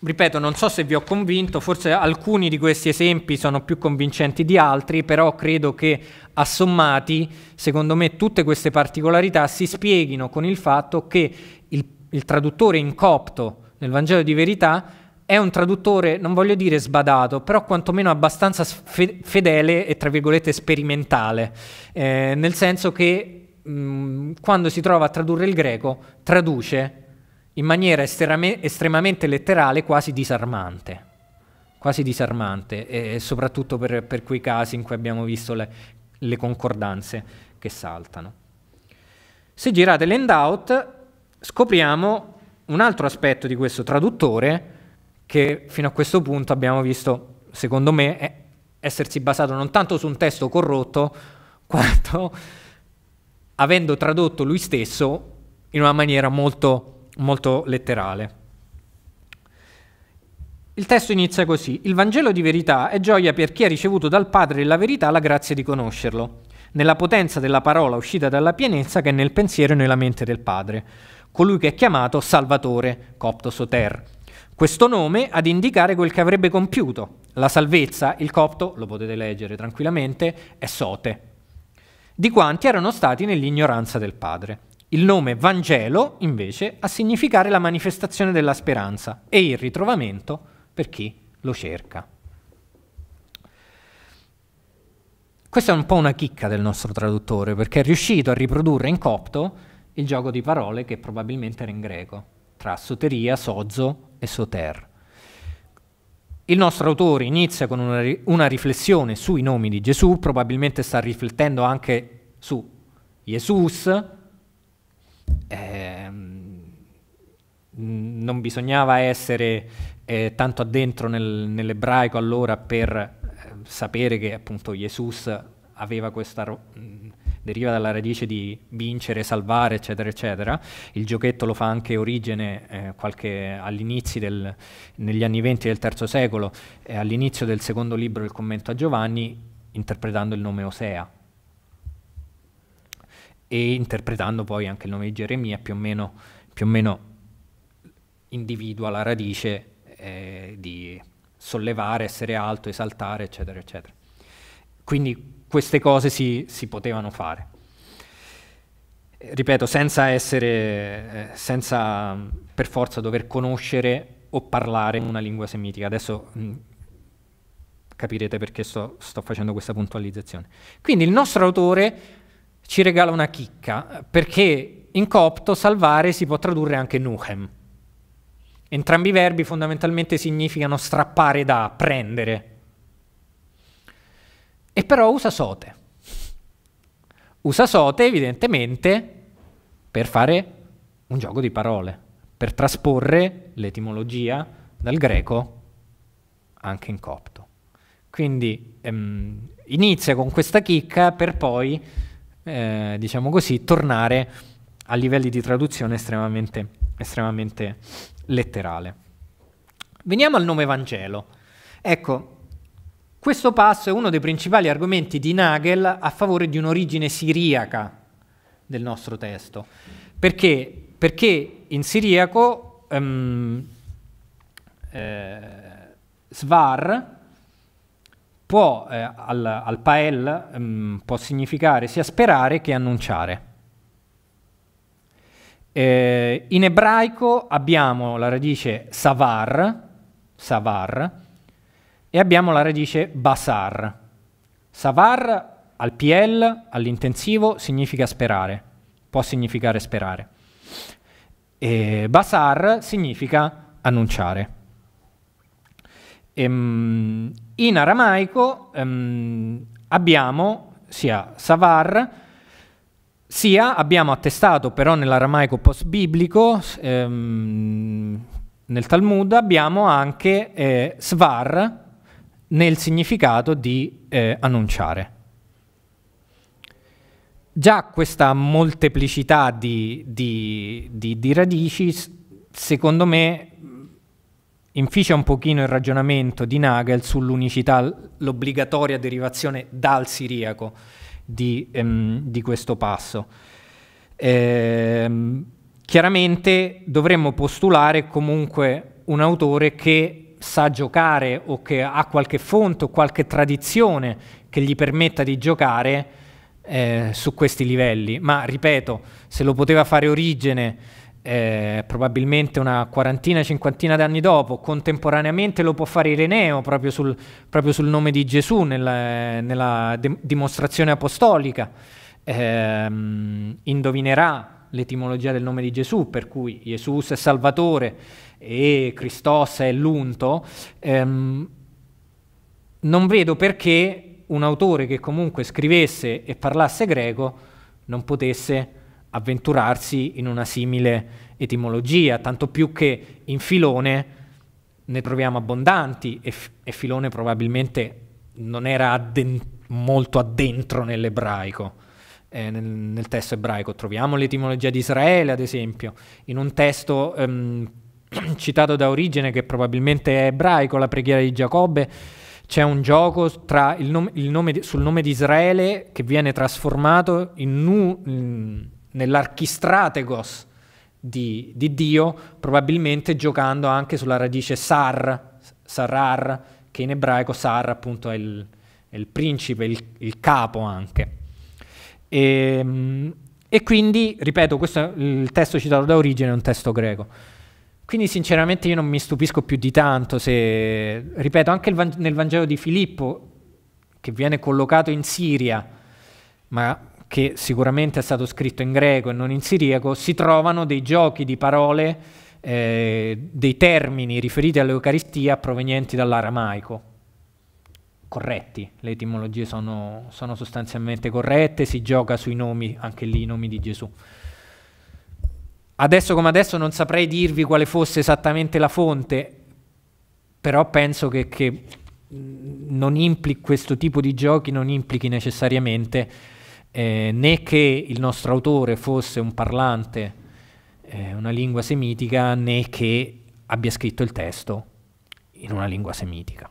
Ripeto, non so se vi ho convinto, forse alcuni di questi esempi sono più convincenti di altri, però credo che assommati, secondo me, tutte queste particolarità si spieghino con il fatto che il, il traduttore in copto nel Vangelo di verità è un traduttore, non voglio dire sbadato, però quantomeno abbastanza fe- fedele e tra virgolette sperimentale, eh, nel senso che mh, quando si trova a tradurre il greco traduce in maniera estremamente letterale, quasi disarmante. Quasi disarmante, e soprattutto per, per quei casi in cui abbiamo visto le, le concordanze che saltano. Se girate l'endout, scopriamo un altro aspetto di questo traduttore che fino a questo punto abbiamo visto, secondo me, essersi basato non tanto su un testo corrotto, quanto avendo tradotto lui stesso in una maniera molto molto letterale. Il testo inizia così, il Vangelo di verità è gioia per chi ha ricevuto dal Padre la verità la grazia di conoscerlo, nella potenza della parola uscita dalla pienezza che è nel pensiero e nella mente del Padre, colui che è chiamato Salvatore, copto soter. Questo nome ad indicare quel che avrebbe compiuto. La salvezza, il copto, lo potete leggere tranquillamente, è sote, di quanti erano stati nell'ignoranza del Padre. Il nome Vangelo, invece, a significare la manifestazione della speranza e il ritrovamento per chi lo cerca. Questa è un po' una chicca del nostro traduttore, perché è riuscito a riprodurre in copto il gioco di parole che probabilmente era in greco, tra soteria, sozzo e soter. Il nostro autore inizia con una, una, riflessione sui nomi di Gesù, probabilmente sta riflettendo anche su Jesus, eh, non bisognava essere eh, tanto addentro nel, nell'ebraico allora per eh, sapere che appunto Gesù aveva questa deriva dalla radice di vincere, salvare, eccetera, eccetera. Il giochetto lo fa anche origine eh, all'inizio degli anni venti del terzo secolo, eh, all'inizio del secondo libro del commento a Giovanni, interpretando il nome Osea e interpretando poi anche il nome di Geremia più o meno, più o meno individua la radice eh, di sollevare, essere alto, esaltare, eccetera, eccetera. Quindi queste cose si, si potevano fare. Ripeto, senza essere, eh, senza per forza dover conoscere o parlare una lingua semitica. Adesso mh, mm, capirete perché sto, sto facendo questa puntualizzazione. Quindi il nostro autore ci regala una chicca, perché in copto salvare si può tradurre anche nuhem. Entrambi i verbi fondamentalmente significano strappare da, prendere. E però usa sote. Usa sote evidentemente per fare un gioco di parole, per trasporre l'etimologia dal greco anche in copto. Quindi ehm, inizia con questa chicca per poi eh, diciamo così, tornare a livelli di traduzione estremamente, estremamente letterale. Veniamo al nome Vangelo. Ecco, questo passo è uno dei principali argomenti di Nagel a favore di un'origine siriaca del nostro testo. Perché? Perché in siriaco um, eh, Svar può eh, al, al, Pael mh, mm, può significare sia sperare che annunciare. Eh, in ebraico abbiamo la radice savar, savar e abbiamo la radice basar. Savar al PL, all'intensivo, significa sperare, può significare sperare. E basar significa annunciare. Ehm, in aramaico ehm, abbiamo sia Savar, sia abbiamo attestato però nell'aramaico post-biblico, ehm, nel Talmud, abbiamo anche eh, Svar nel significato di eh, annunciare. Già questa molteplicità di, di, di, di radici, secondo me, inficia un pochino il ragionamento di Nagel sull'unicità, l'obbligatoria derivazione dal siriaco di, ehm, di questo passo. Ehm, chiaramente dovremmo postulare comunque un autore che sa giocare o che ha qualche fonte o qualche tradizione che gli permetta di giocare eh, su questi livelli, ma ripeto, se lo poteva fare origine eh, probabilmente una quarantina, cinquantina d'anni dopo, contemporaneamente lo può fare Ireneo proprio sul, proprio sul nome di Gesù nella, nella de- dimostrazione apostolica. Eh, indovinerà l'etimologia del nome di Gesù, per cui Gesù è Salvatore e Christos è l'unto. Eh, non vedo perché un autore che comunque scrivesse e parlasse greco non potesse avventurarsi in una simile etimologia, tanto più che in filone ne troviamo abbondanti e, e filone probabilmente non era addent molto addentro nell'ebraico, eh, nel, nel, testo ebraico. Troviamo l'etimologia di Israele, ad esempio, in un testo ehm, citato da Origine che probabilmente è ebraico, la preghiera di Giacobbe, c'è un gioco il nome, il nome di, sul nome di Israele che viene trasformato in, nu, nell'archistrategos di, di, Dio, probabilmente giocando anche sulla radice sar, sarar, che in ebraico sar appunto è il, è il principe, il, il, capo anche. E, ehm, e quindi, ripeto, questo, il testo citato da Origine è un testo greco. Quindi sinceramente io non mi stupisco più di tanto se, ripeto, anche van- nel Vangelo di Filippo, che viene collocato in Siria, ma che sicuramente è stato scritto in greco e non in siriaco, si trovano dei giochi di parole, eh, dei termini riferiti all'Eucaristia provenienti dall'aramaico. Corretti, le etimologie sono, sono sostanzialmente corrette, si gioca sui nomi, anche lì i nomi di Gesù. Adesso come adesso non saprei dirvi quale fosse esattamente la fonte, però penso che, che mm, questo tipo di giochi non implichi necessariamente eh, né che il nostro autore fosse un parlante, eh, una lingua semitica, né che abbia scritto il testo in una lingua semitica.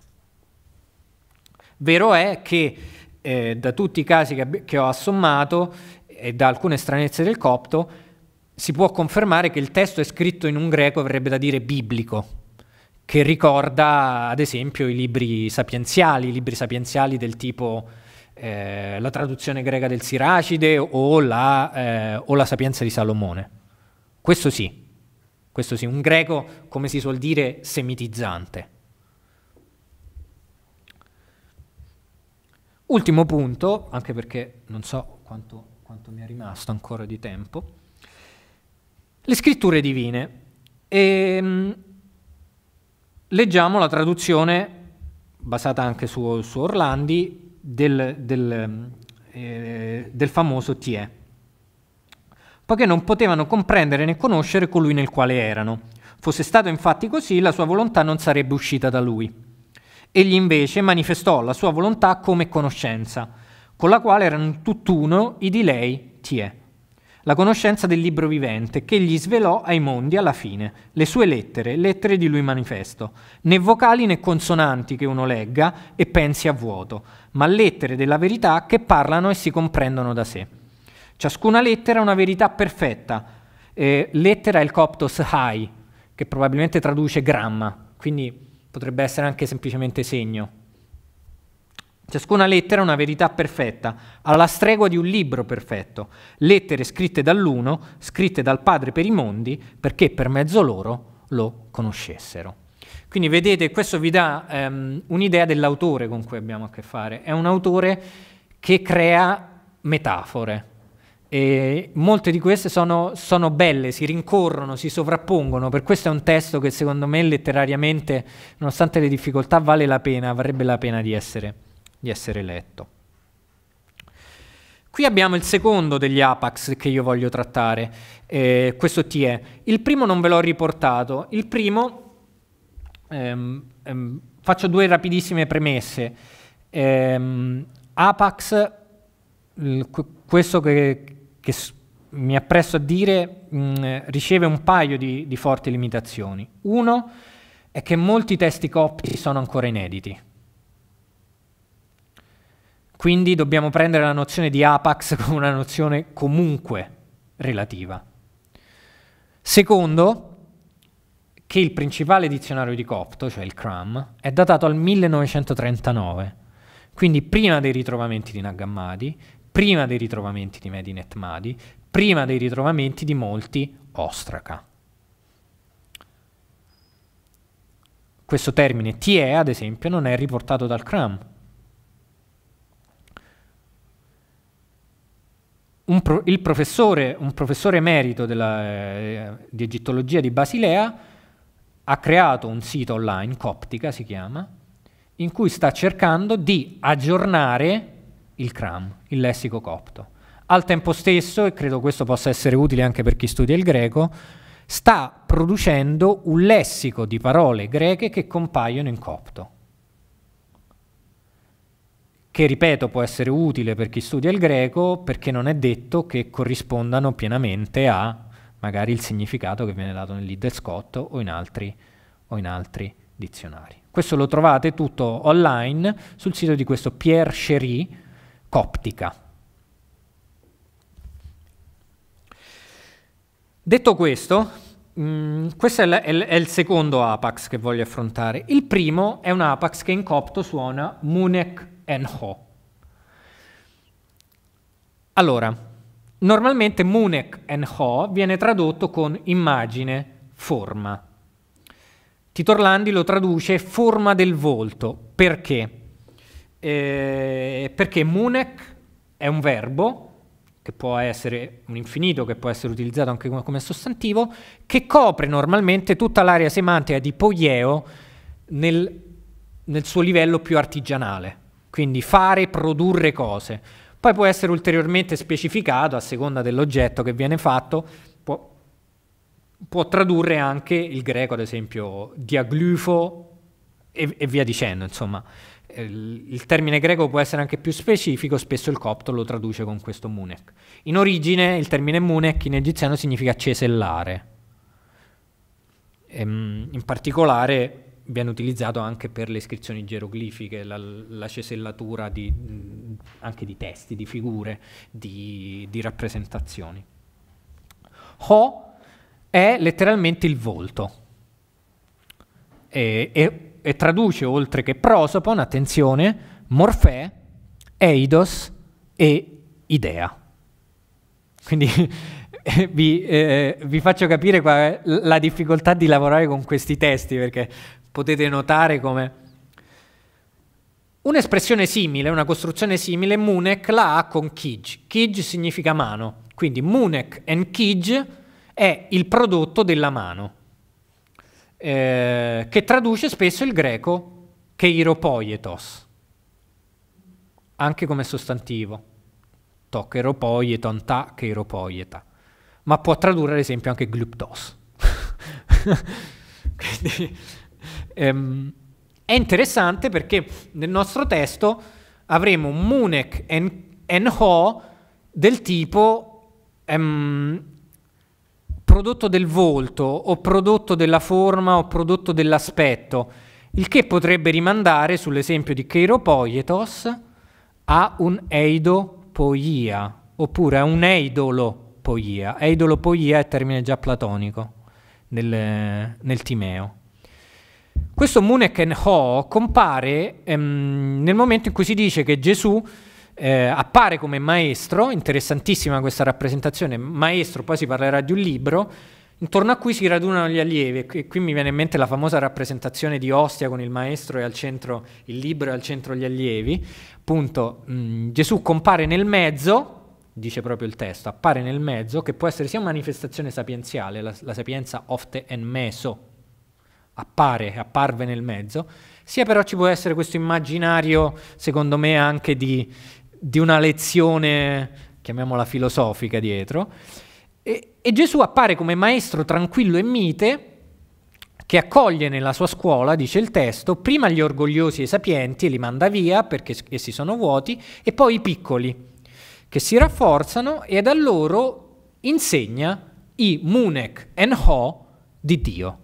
Vero è che eh, da tutti i casi che, che ho assommato e eh, da alcune stranezze del copto, si può confermare che il testo è scritto in un greco, avrebbe da dire biblico, che ricorda ad esempio i libri sapienziali, i libri sapienziali del tipo eh, la traduzione greca del Siracide o la, eh, o la sapienza di Salomone. Questo sì, questo sì, un greco, come si suol dire, semitizzante. Ultimo punto, anche perché non so quanto, quanto mi è rimasto ancora di tempo, le scritture divine. E, ehm, leggiamo la traduzione basata anche su, su Orlandi del, del, eh, del famoso Tie, poiché non potevano comprendere né conoscere colui nel quale erano. Fosse stato infatti così, la sua volontà non sarebbe uscita da lui. Egli invece manifestò la sua volontà come conoscenza, con la quale erano tutt'uno i di lei Tie la conoscenza del libro vivente, che gli svelò ai mondi alla fine, le sue lettere, lettere di lui manifesto, né vocali né consonanti che uno legga e pensi a vuoto, ma lettere della verità che parlano e si comprendono da sé. Ciascuna lettera è una verità perfetta. Eh, lettera è il coptos hai, che probabilmente traduce gramma, quindi potrebbe essere anche semplicemente segno. Ciascuna lettera è una verità perfetta, alla stregua di un libro perfetto, lettere scritte dall'uno, scritte dal Padre per i mondi, perché per mezzo loro lo conoscessero. Quindi vedete, questo vi dà ehm, un'idea dell'autore con cui abbiamo a che fare. È un autore che crea metafore, e molte di queste sono, sono, belle, si rincorrono, si sovrappongono, per questo è un testo che secondo me letterariamente, nonostante le difficoltà, vale la pena, varrebbe la pena di essere di essere letto. Qui abbiamo il secondo degli apax che io voglio trattare, eh, questo TE. Il primo non ve l'ho riportato, il primo, ehm, ehm, faccio due rapidissime premesse. Eh, apax, questo che, che mi appresso a dire, mh, mm, riceve un paio di, di forti limitazioni. Uno è che molti testi copy sono ancora inediti. Quindi dobbiamo prendere la nozione di apax come una nozione comunque relativa. Secondo, che il principale dizionario di Copto, cioè il CRAM, è datato al 1939, quindi prima dei ritrovamenti di Nagammadi, prima dei ritrovamenti di Medinet Madi, prima dei ritrovamenti di molti Ostraca. Questo termine TE, ad esempio, non è riportato dal CRAM, un pro- il professore, un professore emerito della, eh, di egittologia di Basilea ha creato un sito online, Coptica si chiama, in cui sta cercando di aggiornare il CRAM, il lessico copto. Al tempo stesso, e credo questo possa essere utile anche per chi studia il greco, sta producendo un lessico di parole greche che compaiono in copto che ripeto può essere utile per chi studia il greco perché non è detto che corrispondano pienamente a magari il significato che viene dato nell'Iddle Scott o in altri, o in altri dizionari. Questo lo trovate tutto online sul sito di questo Pierre Chery Coptica. Detto questo, mh, mm, questo è, l- è, l- è, il secondo Apax che voglio affrontare. Il primo è un Apax che in copto suona Munech Enho. Eh, allora, normalmente Munek Enho viene tradotto con immagine, forma. Tito Orlandi lo traduce forma del volto. Perché? Eh, perché Munek è un verbo che può essere un infinito, che può essere utilizzato anche come, come sostantivo, che copre normalmente tutta l'area semantica di Poieo nel, nel suo livello più artigianale quindi fare, produrre cose. Poi può essere ulteriormente specificato a seconda dell'oggetto che viene fatto, può, può tradurre anche il greco, ad esempio, diaglifo e, e via dicendo, insomma. Eh, il termine greco può essere anche più specifico, spesso il copto lo traduce con questo munech. In origine il termine munech in egiziano significa cesellare. Ehm, in particolare viene utilizzato anche per le iscrizioni geroglifiche, la, la cesellatura di, anche di testi, di figure, di, di rappresentazioni. Ho è letteralmente il volto e, e, e traduce oltre che prosopon, attenzione, morfè, eidos e idea. Quindi eh, vi, eh, vi, faccio capire la difficoltà di lavorare con questi testi perché potete notare come... Un'espressione simile, una costruzione simile, Munek la ha con Kij. Kij significa mano, quindi Munek and Kij è il prodotto della mano, eh, che traduce spesso il greco keiropoietos, anche come sostantivo. To ta keiropoieta. Ma può tradurre ad esempio anche gluptos. quindi... Ehm, è interessante perché nel nostro testo avremo un Munech e Ho del tipo ehm, prodotto del volto o prodotto della forma o prodotto dell'aspetto, il che potrebbe rimandare sull'esempio di Cheiro a un Eido Poia oppure a un Eidolo Poia. Eidolo Poia è termine già platonico nel, nel Timeo. Questo Muneken Ho compare ehm, nel momento in cui si dice che Gesù eh, appare come maestro, interessantissima questa rappresentazione, maestro, poi si parlerà di un libro, intorno a cui si radunano gli allievi. E qui, mi viene in mente la famosa rappresentazione di Ostia con il maestro e al centro il libro e al centro gli allievi. Appunto, mh, mm, Gesù compare nel mezzo, dice proprio il testo, appare nel mezzo, che può essere sia manifestazione sapienziale, la, la sapienza ofte en meso, appare, apparve nel mezzo, sia però ci può essere questo immaginario, secondo me, anche di, di una lezione, chiamiamola filosofica, dietro. E, e Gesù appare come maestro tranquillo e mite, che accoglie nella sua scuola, dice il testo, prima gli orgogliosi e i sapienti e li manda via perché essi sono vuoti, e poi i piccoli, che si rafforzano e da loro insegna i munec en ho di Dio.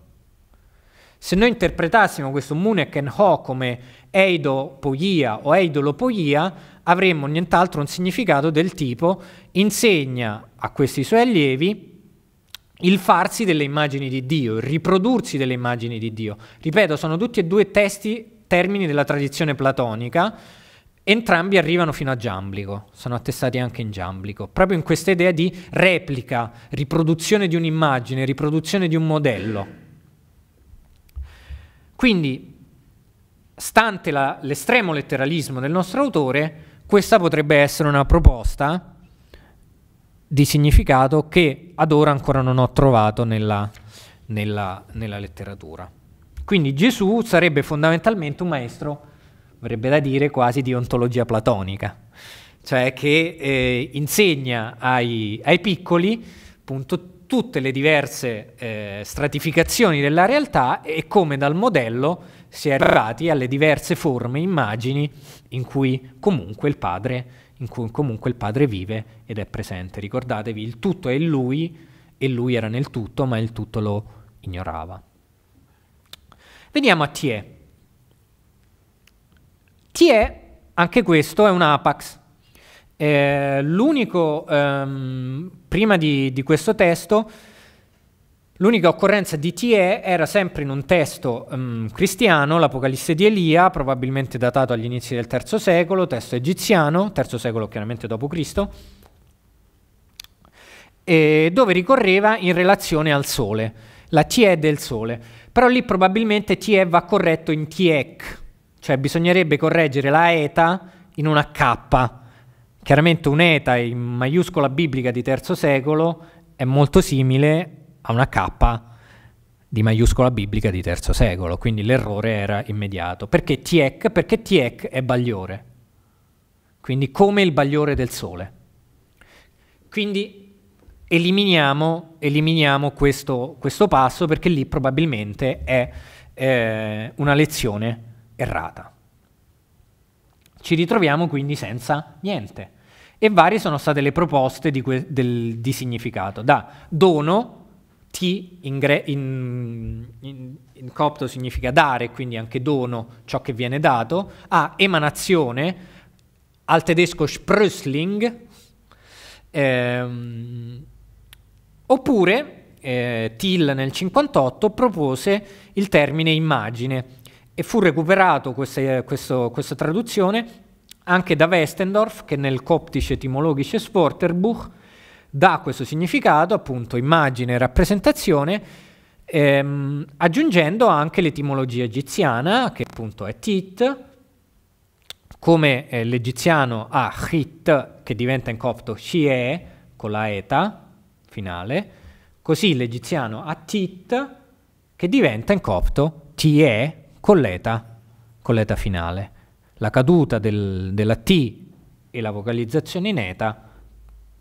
Se noi interpretassimo questo Muneken Ho come Eido Poia o Eidolo Poia, avremmo nient'altro un significato del tipo insegna a questi suoi allievi il farsi delle immagini di Dio, il riprodursi delle immagini di Dio. Ripeto, sono tutti e due testi, termini della tradizione platonica, entrambi arrivano fino a Giamblico, sono attestati anche in Giamblico, proprio in questa idea di replica, riproduzione di un'immagine, riproduzione di un modello. Quindi, stante la, l'estremo letteralismo del nostro autore, questa potrebbe essere una proposta di significato che ad ora ancora non ho trovato nella, nella, nella letteratura. Quindi Gesù sarebbe fondamentalmente un maestro, verrebbe da dire quasi di ontologia platonica, cioè che eh, insegna ai, ai piccoli appunto tutte le diverse eh, stratificazioni della realtà e come dal modello si è arrivati alle diverse forme, immagini in cui comunque il padre, comunque il padre vive ed è presente. Ricordatevi, il tutto è in lui e lui era nel tutto, ma il tutto lo ignorava. Veniamo a Tie. Tie, anche questo è un apax, eh, l'unico, ehm, prima di, di, questo testo, l'unica occorrenza di TE era sempre in un testo ehm, cristiano, l'Apocalisse di Elia, probabilmente datato agli inizi del III secolo, testo egiziano, III secolo chiaramente dopo Cristo, eh, dove ricorreva in relazione al Sole, la TE del Sole. Però lì probabilmente TE va corretto in TEC, cioè bisognerebbe correggere la ETA in una K Chiaramente un'eta in maiuscola biblica di terzo secolo è molto simile a una K di maiuscola biblica di terzo secolo, quindi l'errore era immediato. Perché Tiek? Perché Tiek è bagliore, quindi come il bagliore del sole. Quindi eliminiamo, eliminiamo questo, questo, passo perché lì probabilmente è eh, una lezione errata. Ci ritroviamo quindi senza niente e varie sono state le proposte di, del, di significato, da dono, ti in, in, in, in, copto significa dare, quindi anche dono, ciò che viene dato, a emanazione, al tedesco Sprössling, ehm, oppure eh, Till nel 58 propose il termine immagine e fu recuperato questa, eh, questa, questa traduzione anche da Westendorf, che nel Koptische etimologische Sporterbuch dà questo significato, appunto immagine e rappresentazione, ehm, aggiungendo anche l'etimologia egiziana, che appunto è tit, come eh, l'egiziano ha hit, che diventa in copto shie, con la eta finale, così l'egiziano ha tit, che diventa in copto tie, con l'eta, con l'eta finale la caduta del, della T e la vocalizzazione in eta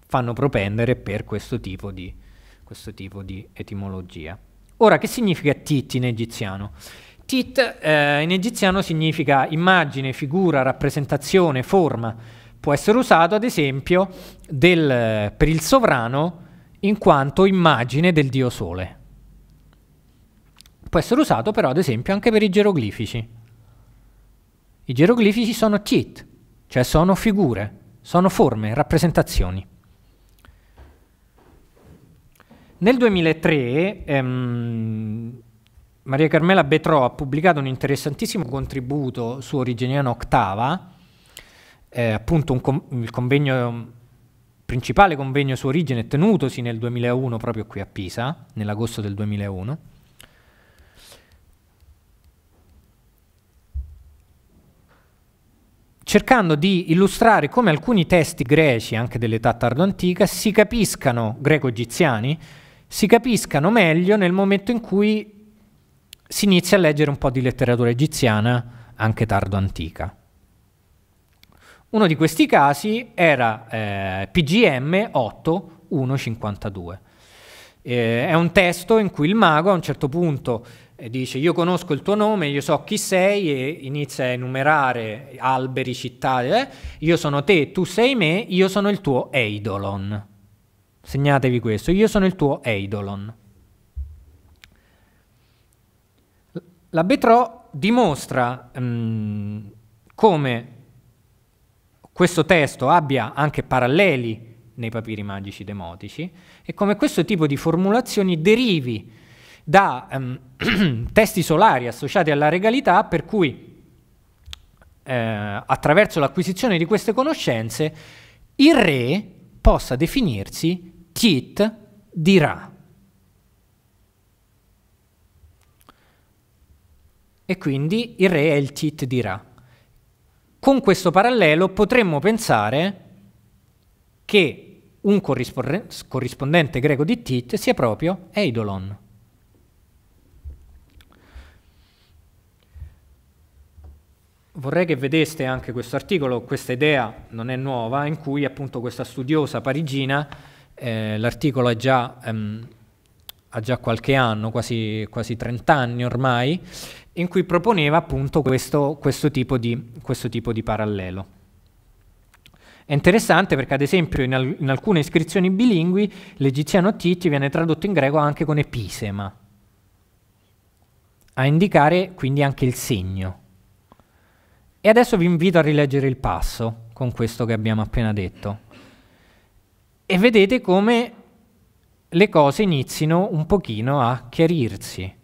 fanno propendere per questo tipo di, questo tipo di etimologia. Ora, che significa tit in egiziano? Tit eh, in egiziano significa immagine, figura, rappresentazione, forma. Può essere usato, ad esempio, del, per il sovrano in quanto immagine del dio sole. Può essere usato, però, ad esempio, anche per i geroglifici. I geroglifici sono cheat, cioè sono figure, sono forme, rappresentazioni. Nel 2003 ehm, Maria Carmela Betrò ha pubblicato un interessantissimo contributo su Origeniano Octava, eh, appunto con il convegno, principale convegno su origine tenutosi nel 2001 proprio qui a Pisa, nell'agosto del 2001, cercando di illustrare come alcuni testi greci, anche dell'età tardo antica, si capiscano, greco-egiziani, si capiscano meglio nel momento in cui si inizia a leggere un po' di letteratura egiziana, anche tardo antica. Uno di questi casi era eh, PGM 8152. Eh, è un testo in cui il mago a un certo punto e dice io conosco il tuo nome, io so chi sei e inizia a enumerare alberi, città, eh? io sono te, tu sei me, io sono il tuo Eidolon. Segnatevi questo, io sono il tuo Eidolon. La Betrò dimostra mh, mhmm, come questo testo abbia anche paralleli nei papiri magici demotici e come questo tipo di formulazioni derivi da ehm, testi solari associati alla regalità, per cui eh, attraverso l'acquisizione di queste conoscenze il re possa definirsi Tit di Ra. E quindi il re è il Tit di Ra. Con questo parallelo potremmo pensare che un corrispondente greco di Tit sia proprio Eidolon. Vorrei che vedeste anche questo articolo, questa idea non è nuova, in cui appunto questa studiosa parigina, eh, l'articolo ha già, ehm, ha già qualche anno, quasi, quasi 30 anni ormai, in cui proponeva appunto questo, questo, tipo, di, questo tipo di parallelo. È interessante perché ad esempio in, al in alcune iscrizioni bilingui l'egiziano Titi viene tradotto in greco anche con episema, a indicare quindi anche il segno. E adesso vi invito a rileggere il passo con questo che abbiamo appena detto. E vedete come le cose inizino un pochino a chiarirsi.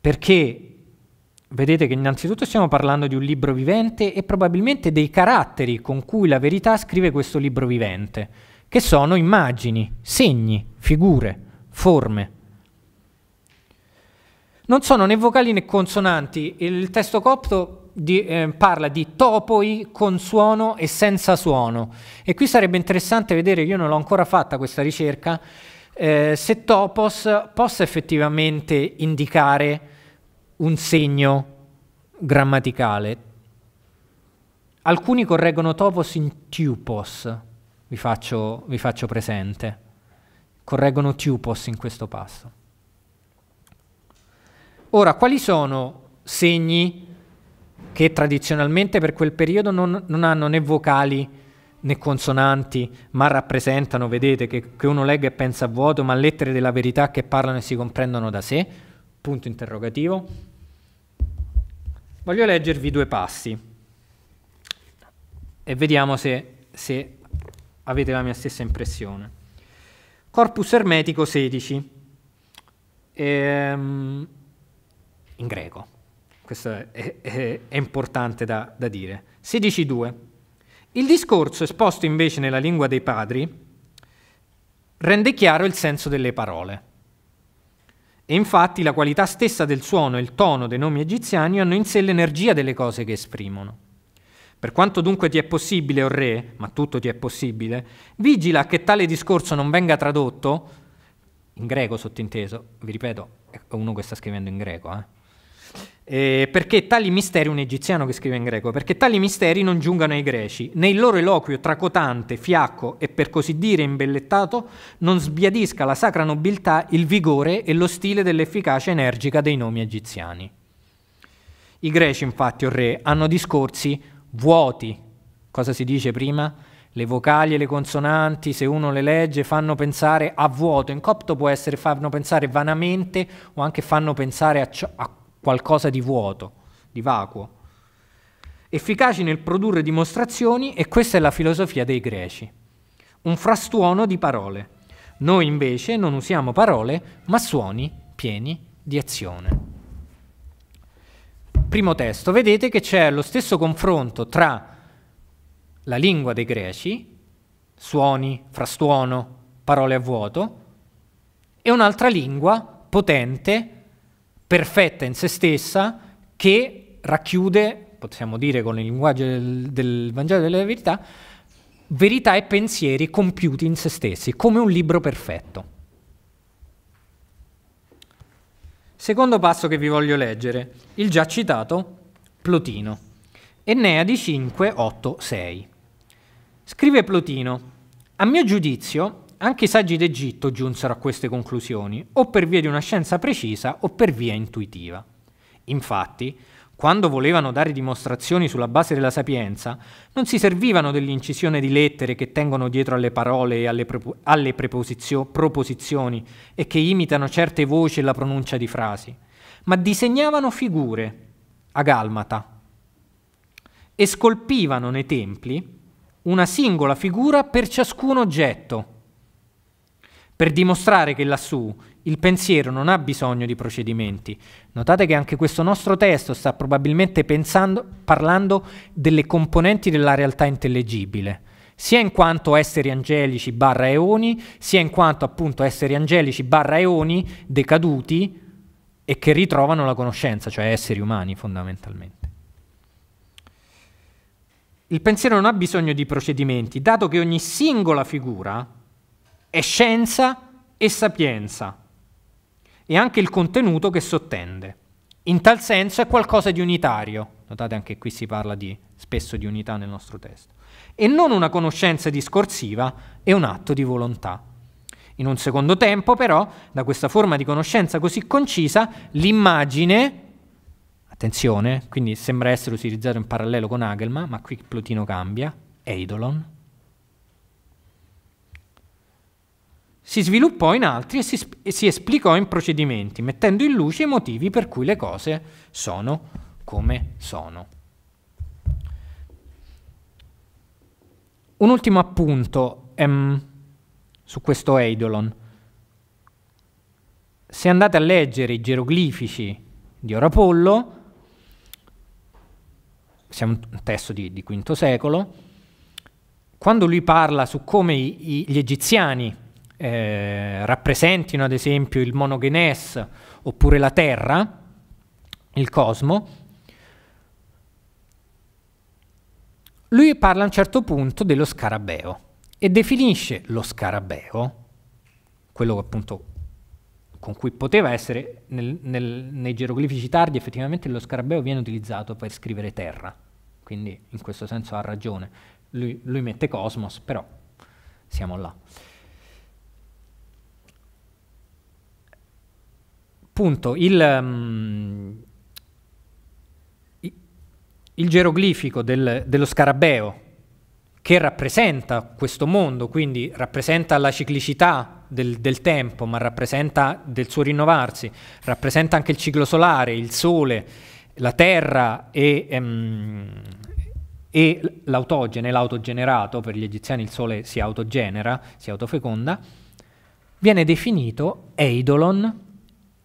Perché vedete che innanzitutto stiamo parlando di un libro vivente e probabilmente dei caratteri con cui la verità scrive questo libro vivente, che sono immagini, segni, figure, forme. Non sono né vocali né consonanti. Il testo copto di, eh, parla di topoi con suono e senza suono. E qui sarebbe interessante vedere, io non l'ho ancora fatta questa ricerca, eh, se topos possa effettivamente indicare un segno grammaticale. Alcuni correggono topos in tupos, vi faccio, vi faccio presente. Correggono tupos in questo passo. Ora, quali sono segni che tradizionalmente per quel periodo non, non hanno né vocali né consonanti, ma rappresentano, vedete, che, che uno legge e pensa a vuoto, ma lettere della verità che parlano e si comprendono da sé? Punto interrogativo. Voglio leggervi due passi e vediamo se, se avete la mia stessa impressione. Corpus Ermetico 16. Ehm, in greco. Questo è, è, è importante da, da dire. 16.2. Il discorso esposto invece nella lingua dei padri rende chiaro il senso delle parole. E infatti la qualità stessa del suono e il tono dei nomi egiziani hanno in sé l'energia delle cose che esprimono. Per quanto dunque ti è possibile, o oh re, ma tutto ti è possibile, vigila che tale discorso non venga tradotto, in greco sottinteso, vi ripeto, è uno che sta scrivendo in greco, eh? Eh, perché tali misteri, un egiziano che scrive in greco, perché tali misteri non giungano ai greci, né il loro eloquio tracotante, fiacco e per così dire imbellettato non sbiadisca la sacra nobiltà il vigore e lo stile dell'efficacia energica dei nomi egiziani. I greci, infatti, o oh re, hanno discorsi vuoti, cosa si dice prima? Le vocali e le consonanti, se uno le legge, fanno pensare a vuoto. In copto può essere fanno pensare vanamente o anche fanno pensare a, ciò, a qualcosa di vuoto, di vacuo. Efficaci nel produrre dimostrazioni, e questa è la filosofia dei greci, un frastuono di parole. Noi invece non usiamo parole, ma suoni pieni di azione. Primo testo, vedete che c'è lo stesso confronto tra la lingua dei greci, suoni, frastuono, parole a vuoto, e un'altra lingua potente perfetta in se stessa che racchiude, possiamo dire con il linguaggio del, del Vangelo della verità, verità e pensieri compiuti in se stessi, come un libro perfetto. Secondo passo che vi voglio leggere, il già citato Plotino, di 5, 8, 6. Scrive Plotino, a mio giudizio anche i saggi d'Egitto giunsero a queste conclusioni, o per via di una scienza precisa o per via intuitiva. Infatti, quando volevano dare dimostrazioni sulla base della sapienza, non si servivano dell'incisione di lettere che tengono dietro alle parole e alle, prepo- alle proposizioni e che imitano certe voci e la pronuncia di frasi, ma disegnavano figure, a galmata e scolpivano nei templi una singola figura per ciascun oggetto per dimostrare che lassù il pensiero non ha bisogno di procedimenti. Notate che anche questo nostro testo sta probabilmente pensando, parlando delle componenti della realtà intellegibile, sia in quanto esseri angelici barra eoni, sia in quanto appunto esseri angelici barra eoni decaduti e che ritrovano la conoscenza, cioè esseri umani fondamentalmente. Il pensiero non ha bisogno di procedimenti, dato che ogni singola figura è scienza e sapienza, e anche il contenuto che sottende. In tal senso è qualcosa di unitario, notate anche qui si parla di, spesso di unità nel nostro testo, e non una conoscenza discorsiva e un atto di volontà. In un secondo tempo, però, da questa forma di conoscenza così concisa, l'immagine, attenzione, quindi sembra essere utilizzato in parallelo con Hagelma, ma qui Plotino cambia, Eidolon, Si sviluppò in altri e si, e si esplicò in procedimenti, mettendo in luce i motivi per cui le cose sono come sono. Un ultimo appunto ehm, su questo Eidolon. Se andate a leggere i geroglifici di Orapollo, siamo un testo di, di V secolo, quando lui parla su come i, i, gli egiziani eh, rappresentino ad esempio il monogenes oppure la Terra, il cosmo, lui parla a un certo punto dello scarabeo e definisce lo scarabeo, quello appunto con cui poteva essere, nel, nel, nei geroglifici tardi effettivamente lo scarabeo viene utilizzato per scrivere terra, quindi in questo senso ha ragione. Lui, lui mette cosmos, però siamo là. Punto. Il, um, il geroglifico del, dello scarabeo che rappresenta questo mondo, quindi rappresenta la ciclicità del, del, tempo, ma rappresenta del suo rinnovarsi, rappresenta anche il ciclo solare, il sole, la terra e, um, e l'autogene, l'autogenerato, per gli egiziani il sole si autogenera, si autofeconda, viene definito Eidolon,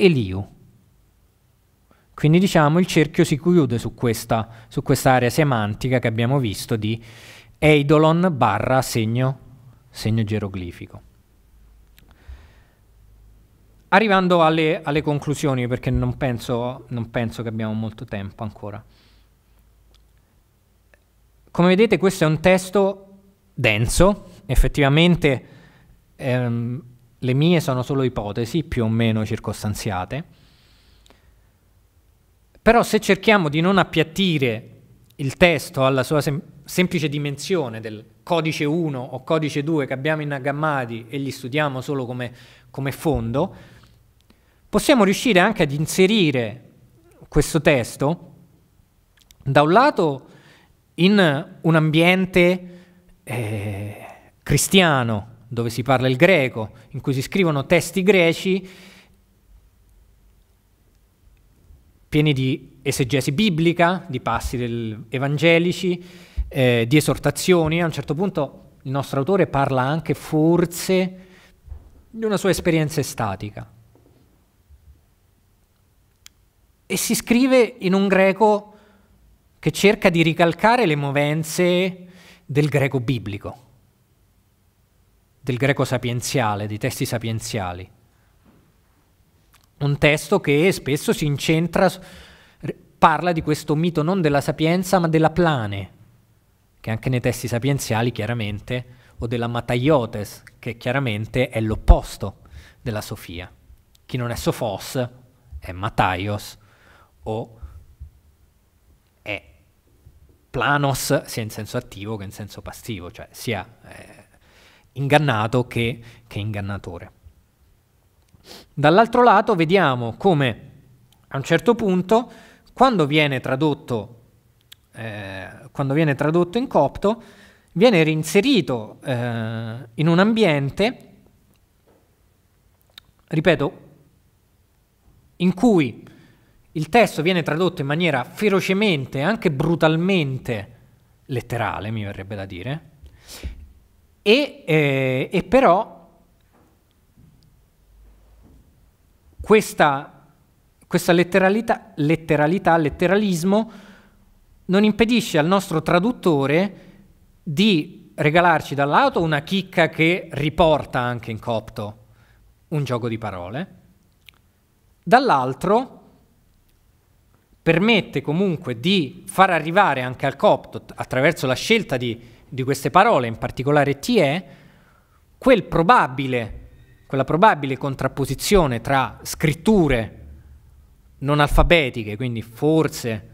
Eliu. Quindi diciamo il cerchio si chiude su questa, su quest'area semantica che abbiamo visto di eidolon barra segno, segno geroglifico. Arrivando alle, alle conclusioni, perché non penso, non penso che abbiamo molto tempo ancora. Come vedete questo è un testo denso, effettivamente ehm, le mie sono solo ipotesi più o meno circostanziate, però se cerchiamo di non appiattire il testo alla sua sem- semplice dimensione del codice 1 o codice 2 che abbiamo inagammati e li studiamo solo come, come fondo, possiamo riuscire anche ad inserire questo testo da un lato in un ambiente eh, cristiano, dove si parla il greco, in cui si scrivono testi greci pieni di esegesi biblica, di passi del, evangelici, eh, di esortazioni. A un certo punto il nostro autore parla anche forse di una sua esperienza estatica. E si scrive in un greco che cerca di ricalcare le movenze del greco biblico del greco sapienziale, dei testi sapienziali. Un testo che spesso si incentra, parla di questo mito non della sapienza ma della plane, che anche nei testi sapienziali chiaramente, o della mataiotes, che chiaramente è l'opposto della sofia. Chi non è sofos è mataios o è planos sia in senso attivo che in senso passivo, cioè sia... Eh, ingannato che, che ingannatore. Dall'altro lato vediamo come a un certo punto, quando viene tradotto, eh, quando viene tradotto in copto, viene reinserito eh, in un ambiente, ripeto, in cui il testo viene tradotto in maniera ferocemente, anche brutalmente letterale, mi verrebbe da dire, e, eh, e però questa, questa letteralità, letteralità, letteralismo, non impedisce al nostro traduttore di regalarci dall'auto una chicca che riporta anche in copto un gioco di parole, dall'altro permette comunque di far arrivare anche al copto attraverso la scelta di di queste parole, in particolare TE, quel probabile, quella probabile contrapposizione tra scritture non alfabetiche, quindi forse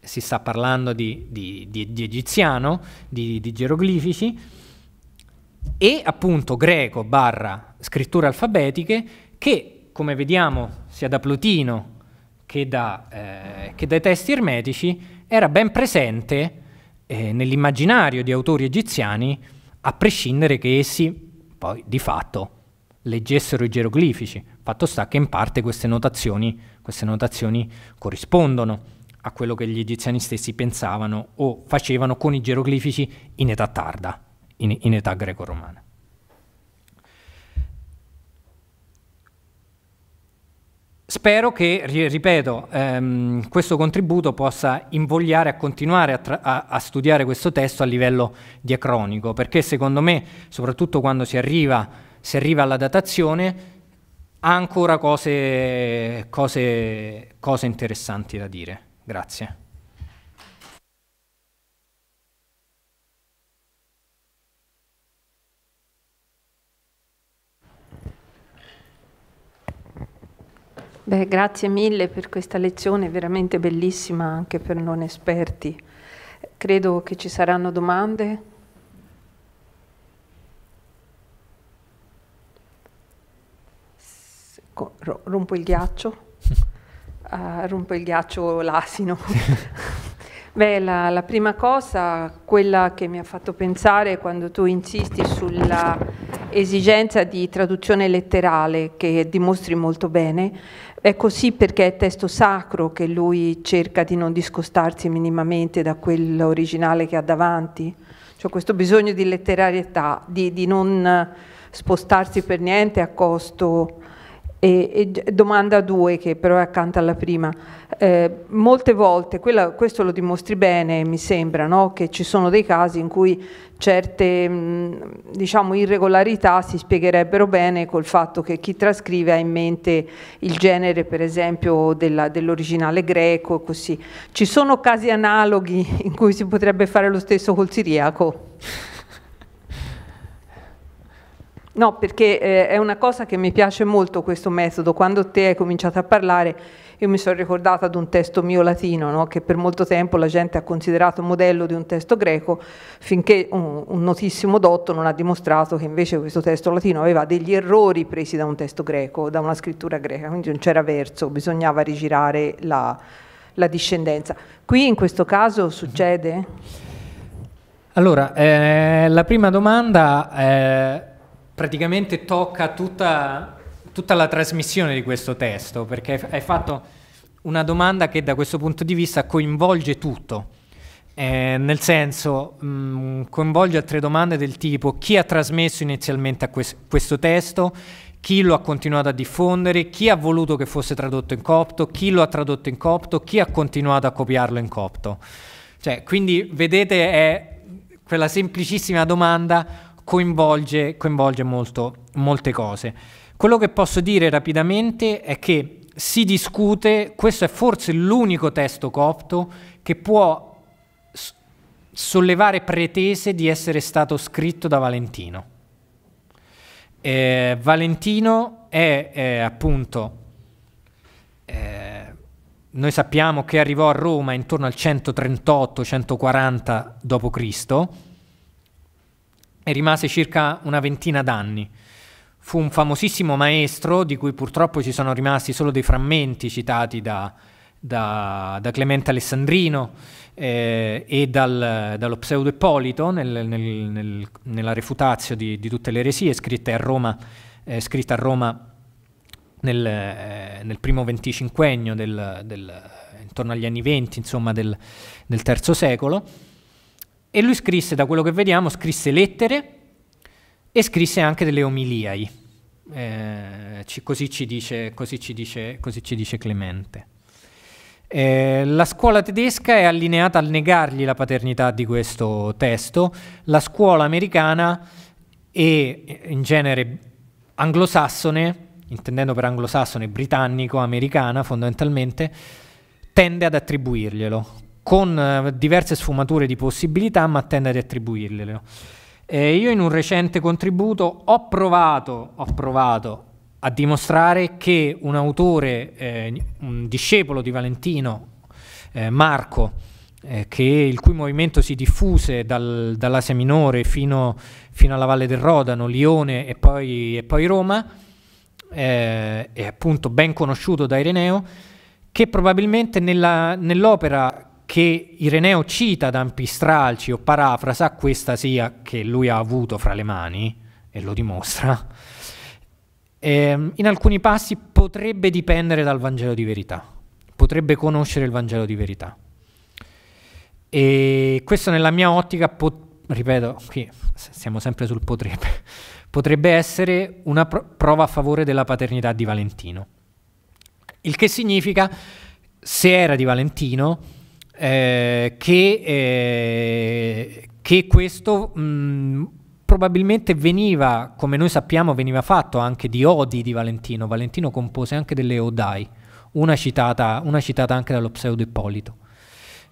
si sta parlando di, di, di, di egiziano, di, geroglifici, e appunto greco barra scritture alfabetiche che, come vediamo sia da Plotino che, da, eh, che dai testi ermetici, era ben presente eh, nell'immaginario di autori egiziani, a prescindere che essi poi di fatto leggessero i geroglifici. Fatto sta che in parte queste notazioni, queste notazioni corrispondono a quello che gli egiziani stessi pensavano o facevano con i geroglifici in età tarda, in, in età greco-romana. Spero che, ripeto, ehm, questo contributo possa invogliare a continuare a, a, a, studiare questo testo a livello diacronico, perché secondo me, soprattutto quando si arriva, si arriva alla datazione, ha ancora cose, cose, cose interessanti da dire. Grazie. Beh, grazie mille per questa lezione, veramente bellissima anche per non esperti. Credo che ci saranno domande. Rompo il ghiaccio, uh, rompo il ghiaccio l'asino. Beh, la, la, prima cosa, quella che mi ha fatto pensare quando tu insisti sulla esigenza di traduzione letterale, che dimostri molto bene, è così perché è testo sacro che lui cerca di non discostarsi minimamente da quell'originale che ha davanti. Cioè questo bisogno di letterarietà, di, di non spostarsi per niente a costo e, e, domanda due, che però è accanto alla prima, eh, molte volte, quella, questo lo dimostri bene mi sembra, no? che ci sono dei casi in cui certe mh, mm, diciamo, irregolarità si spiegherebbero bene col fatto che chi trascrive ha in mente il genere per esempio dell'originale greco e così. Ci sono casi analoghi in cui si potrebbe fare lo stesso col siriaco? No, perché eh, è una cosa che mi piace molto questo metodo. Quando te hai cominciato a parlare, io mi sono ricordata di un testo mio latino, no? che per molto tempo la gente ha considerato modello di un testo greco, finché un, un, notissimo dotto non ha dimostrato che invece questo testo latino aveva degli errori presi da un testo greco, da una scrittura greca, quindi non c'era verso, bisognava rigirare la, la discendenza. Qui in questo caso succede? Allora, eh, la prima domanda... Eh praticamente tocca tutta, tutta la trasmissione di questo testo, perché hai fatto una domanda che da questo punto di vista coinvolge tutto. Eh, nel senso, mh, mm, coinvolge altre domande del tipo chi ha trasmesso inizialmente que- questo testo, chi lo ha continuato a diffondere, chi ha voluto che fosse tradotto in copto, chi lo ha tradotto in copto, chi ha continuato a copiarlo in copto. Cioè, quindi vedete è quella semplicissima domanda coinvolge, coinvolge molto, molte cose. Quello che posso dire rapidamente è che si discute, questo è forse l'unico testo copto che può sollevare pretese di essere stato scritto da Valentino. Eh, Valentino è, è appunto, eh, noi sappiamo che arrivò a Roma intorno al 138-140 d.C., e rimase circa una ventina d'anni. Fu un famosissimo maestro, di cui purtroppo ci sono rimasti solo dei frammenti citati da, da, da Clemente Alessandrino eh, e dal, dallo pseudo Ippolito nel, nel, nel, nella refutazio di, di, tutte le eresie scritte a Roma, eh, scritta a Roma nel, eh, primo venticinquennio, del, del, intorno agli anni venti, insomma, del, del terzo secolo. E lui scrisse, da quello che vediamo, scrisse lettere e scrisse anche delle omiliai. Eh, ci, così, ci dice, così, ci dice, così, ci dice, Clemente. Eh, la scuola tedesca è allineata al negargli la paternità di questo testo, la scuola americana e in genere anglosassone, intendendo per anglosassone britannico, americana fondamentalmente, tende ad attribuirglielo, con eh, diverse sfumature di possibilità, ma tende ad attribuirle. Eh, io in un recente contributo ho provato, ho provato a dimostrare che un autore, eh, un discepolo di Valentino, eh, Marco, eh, che, il cui movimento si diffuse dal, dall'Asia Minore fino, fino, alla Valle del Rodano, Lione e poi, e poi Roma, eh, è appunto ben conosciuto da Ireneo, che probabilmente nella, nell'opera che Ireneo cita da Ampistralci o parafrasa questa sia che lui ha avuto fra le mani, e lo dimostra, eh, in alcuni passi potrebbe dipendere dal Vangelo di verità, potrebbe conoscere il Vangelo di verità. E questo nella mia ottica, ripeto, qui siamo sempre sul potrebbe, potrebbe essere una pro prova a favore della paternità di Valentino. Il che significa, se era di Valentino, eh, che, eh, che, questo mh, mm, probabilmente veniva, come noi sappiamo, veniva fatto anche di odi di Valentino. Valentino compose anche delle odai, una citata, una citata anche dallo pseudo Ippolito.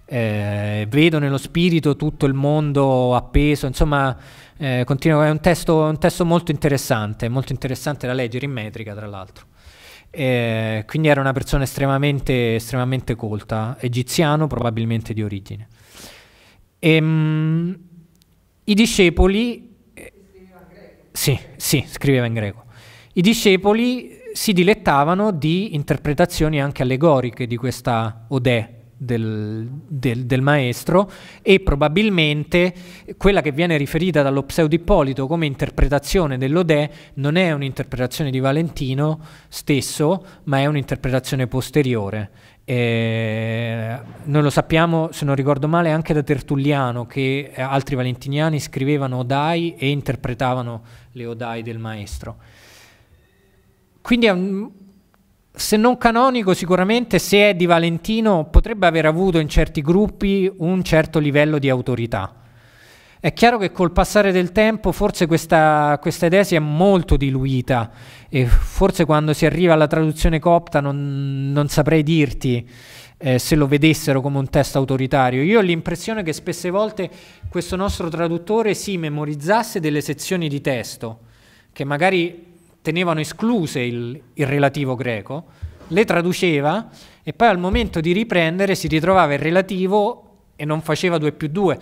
Eh, vedo nello spirito tutto il mondo appeso, insomma, eh, continua, è un testo, un testo molto interessante, molto interessante da leggere in metrica, tra l'altro. E eh, quindi era una persona estremamente, estremamente colta, egiziano probabilmente di origine. E, ehm, mh, I discepoli... Eh, sì, sì, scriveva in greco. I discepoli si dilettavano di interpretazioni anche allegoriche di questa Odè, del, del, del, maestro e probabilmente quella che viene riferita dallo pseudo Ippolito come interpretazione dell'Odè non è un'interpretazione di Valentino stesso, ma è un'interpretazione posteriore. Eh, noi lo sappiamo, se non ricordo male, anche da Tertulliano che altri valentiniani scrivevano Odai e interpretavano le Odai del maestro. Quindi è un, se non canonico sicuramente se è di Valentino potrebbe aver avuto in certi gruppi un certo livello di autorità. È chiaro che col passare del tempo forse questa, questa idea si è molto diluita e forse quando si arriva alla traduzione copta non, non saprei dirti eh, se lo vedessero come un testo autoritario. Io ho l'impressione che spesse volte questo nostro traduttore si memorizzasse delle sezioni di testo che magari tenevano escluse il, il relativo greco, le traduceva e poi al momento di riprendere si ritrovava il relativo e non faceva 2 più 2,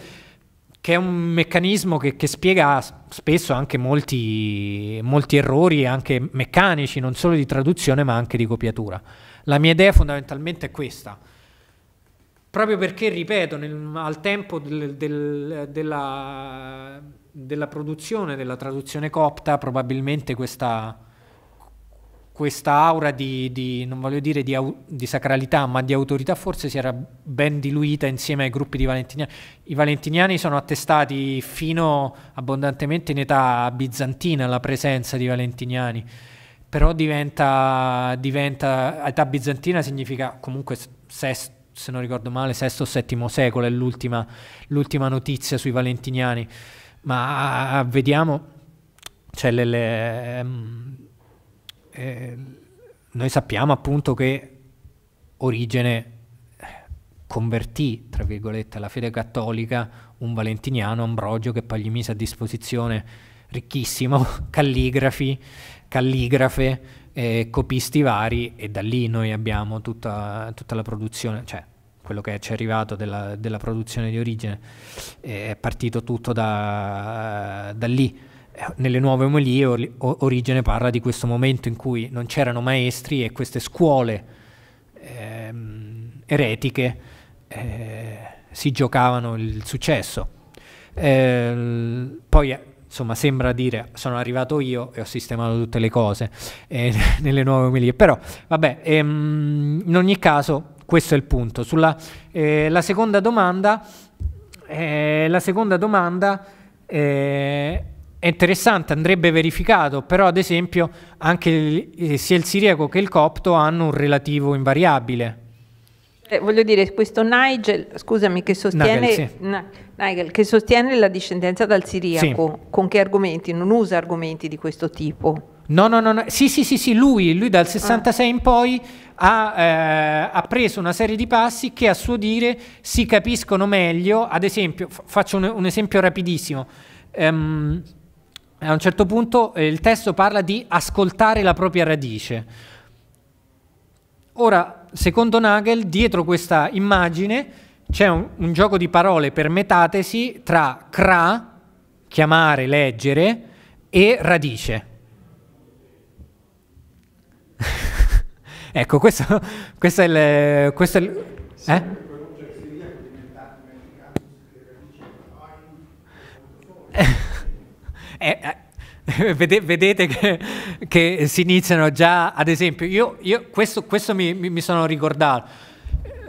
che è un meccanismo che, che spiega spesso anche molti, molti, errori, anche meccanici, non solo di traduzione ma anche di copiatura. La mia idea fondamentalmente è questa. Proprio perché, ripeto, nel, al tempo del, del, della della produzione, della traduzione copta, probabilmente questa, questa aura di, di, non voglio dire di, di, sacralità, ma di autorità forse si era ben diluita insieme ai gruppi di valentiniani. I valentiniani sono attestati fino abbondantemente in età bizantina la presenza di valentiniani, però diventa, diventa età bizantina significa comunque sesto, se non ricordo male, VI o VII secolo è l'ultima notizia sui valentiniani ma ah, vediamo, cioè le, le, ehm, eh, noi sappiamo appunto che Origene convertì, tra virgolette, alla fede cattolica un valentiniano, Ambrogio, che poi gli mise a disposizione ricchissimo calligrafi, calligrafe, eh, copisti vari e da lì noi abbiamo tutta, tutta la produzione, cioè quello che ci è arrivato della, della produzione di origine, eh, è partito tutto da, da lì. Eh, nelle nuove omelie or, Origine parla di questo momento in cui non c'erano maestri e queste scuole ehm, eretiche eh, si giocavano il successo. Eh, poi insomma sembra dire sono arrivato io e ho sistemato tutte le cose nelle nuove omelie, però vabbè, ehm, in ogni caso questo è il punto. Sulla, eh, la seconda domanda, eh, la seconda domanda eh, è interessante, andrebbe verificato, però ad esempio anche il, eh, sia il siriaco che il copto hanno un relativo invariabile. Eh, voglio dire, questo Nigel, scusami, che sostiene, Nigel, sì. na, Nigel, che sostiene la discendenza dal siriaco, sì. con che argomenti? Non usa argomenti di questo tipo. No, no, no, no. Sì, sì, sì, sì, lui, lui dal 66 ah. in poi ha, eh, ha, preso una serie di passi che a suo dire si capiscono meglio. Ad esempio, faccio un, un esempio rapidissimo. Um, a un certo punto eh, il testo parla di ascoltare la propria radice. Ora, secondo Nagel, dietro questa immagine c'è un, un gioco di parole per metatesi tra cra, chiamare, leggere, e radice. ecco, questo, questo, è il... Questo è il eh? eh? eh, eh, vede, vedete che, che, si iniziano già, ad esempio, io, io questo, questo mi, mi, sono ricordato,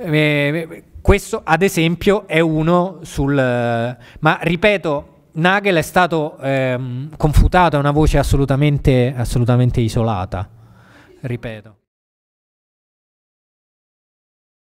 eh, eh, questo ad esempio è uno sul... ma ripeto, Nagel è stato ehm, confutato, è una voce assolutamente, assolutamente isolata ripeto,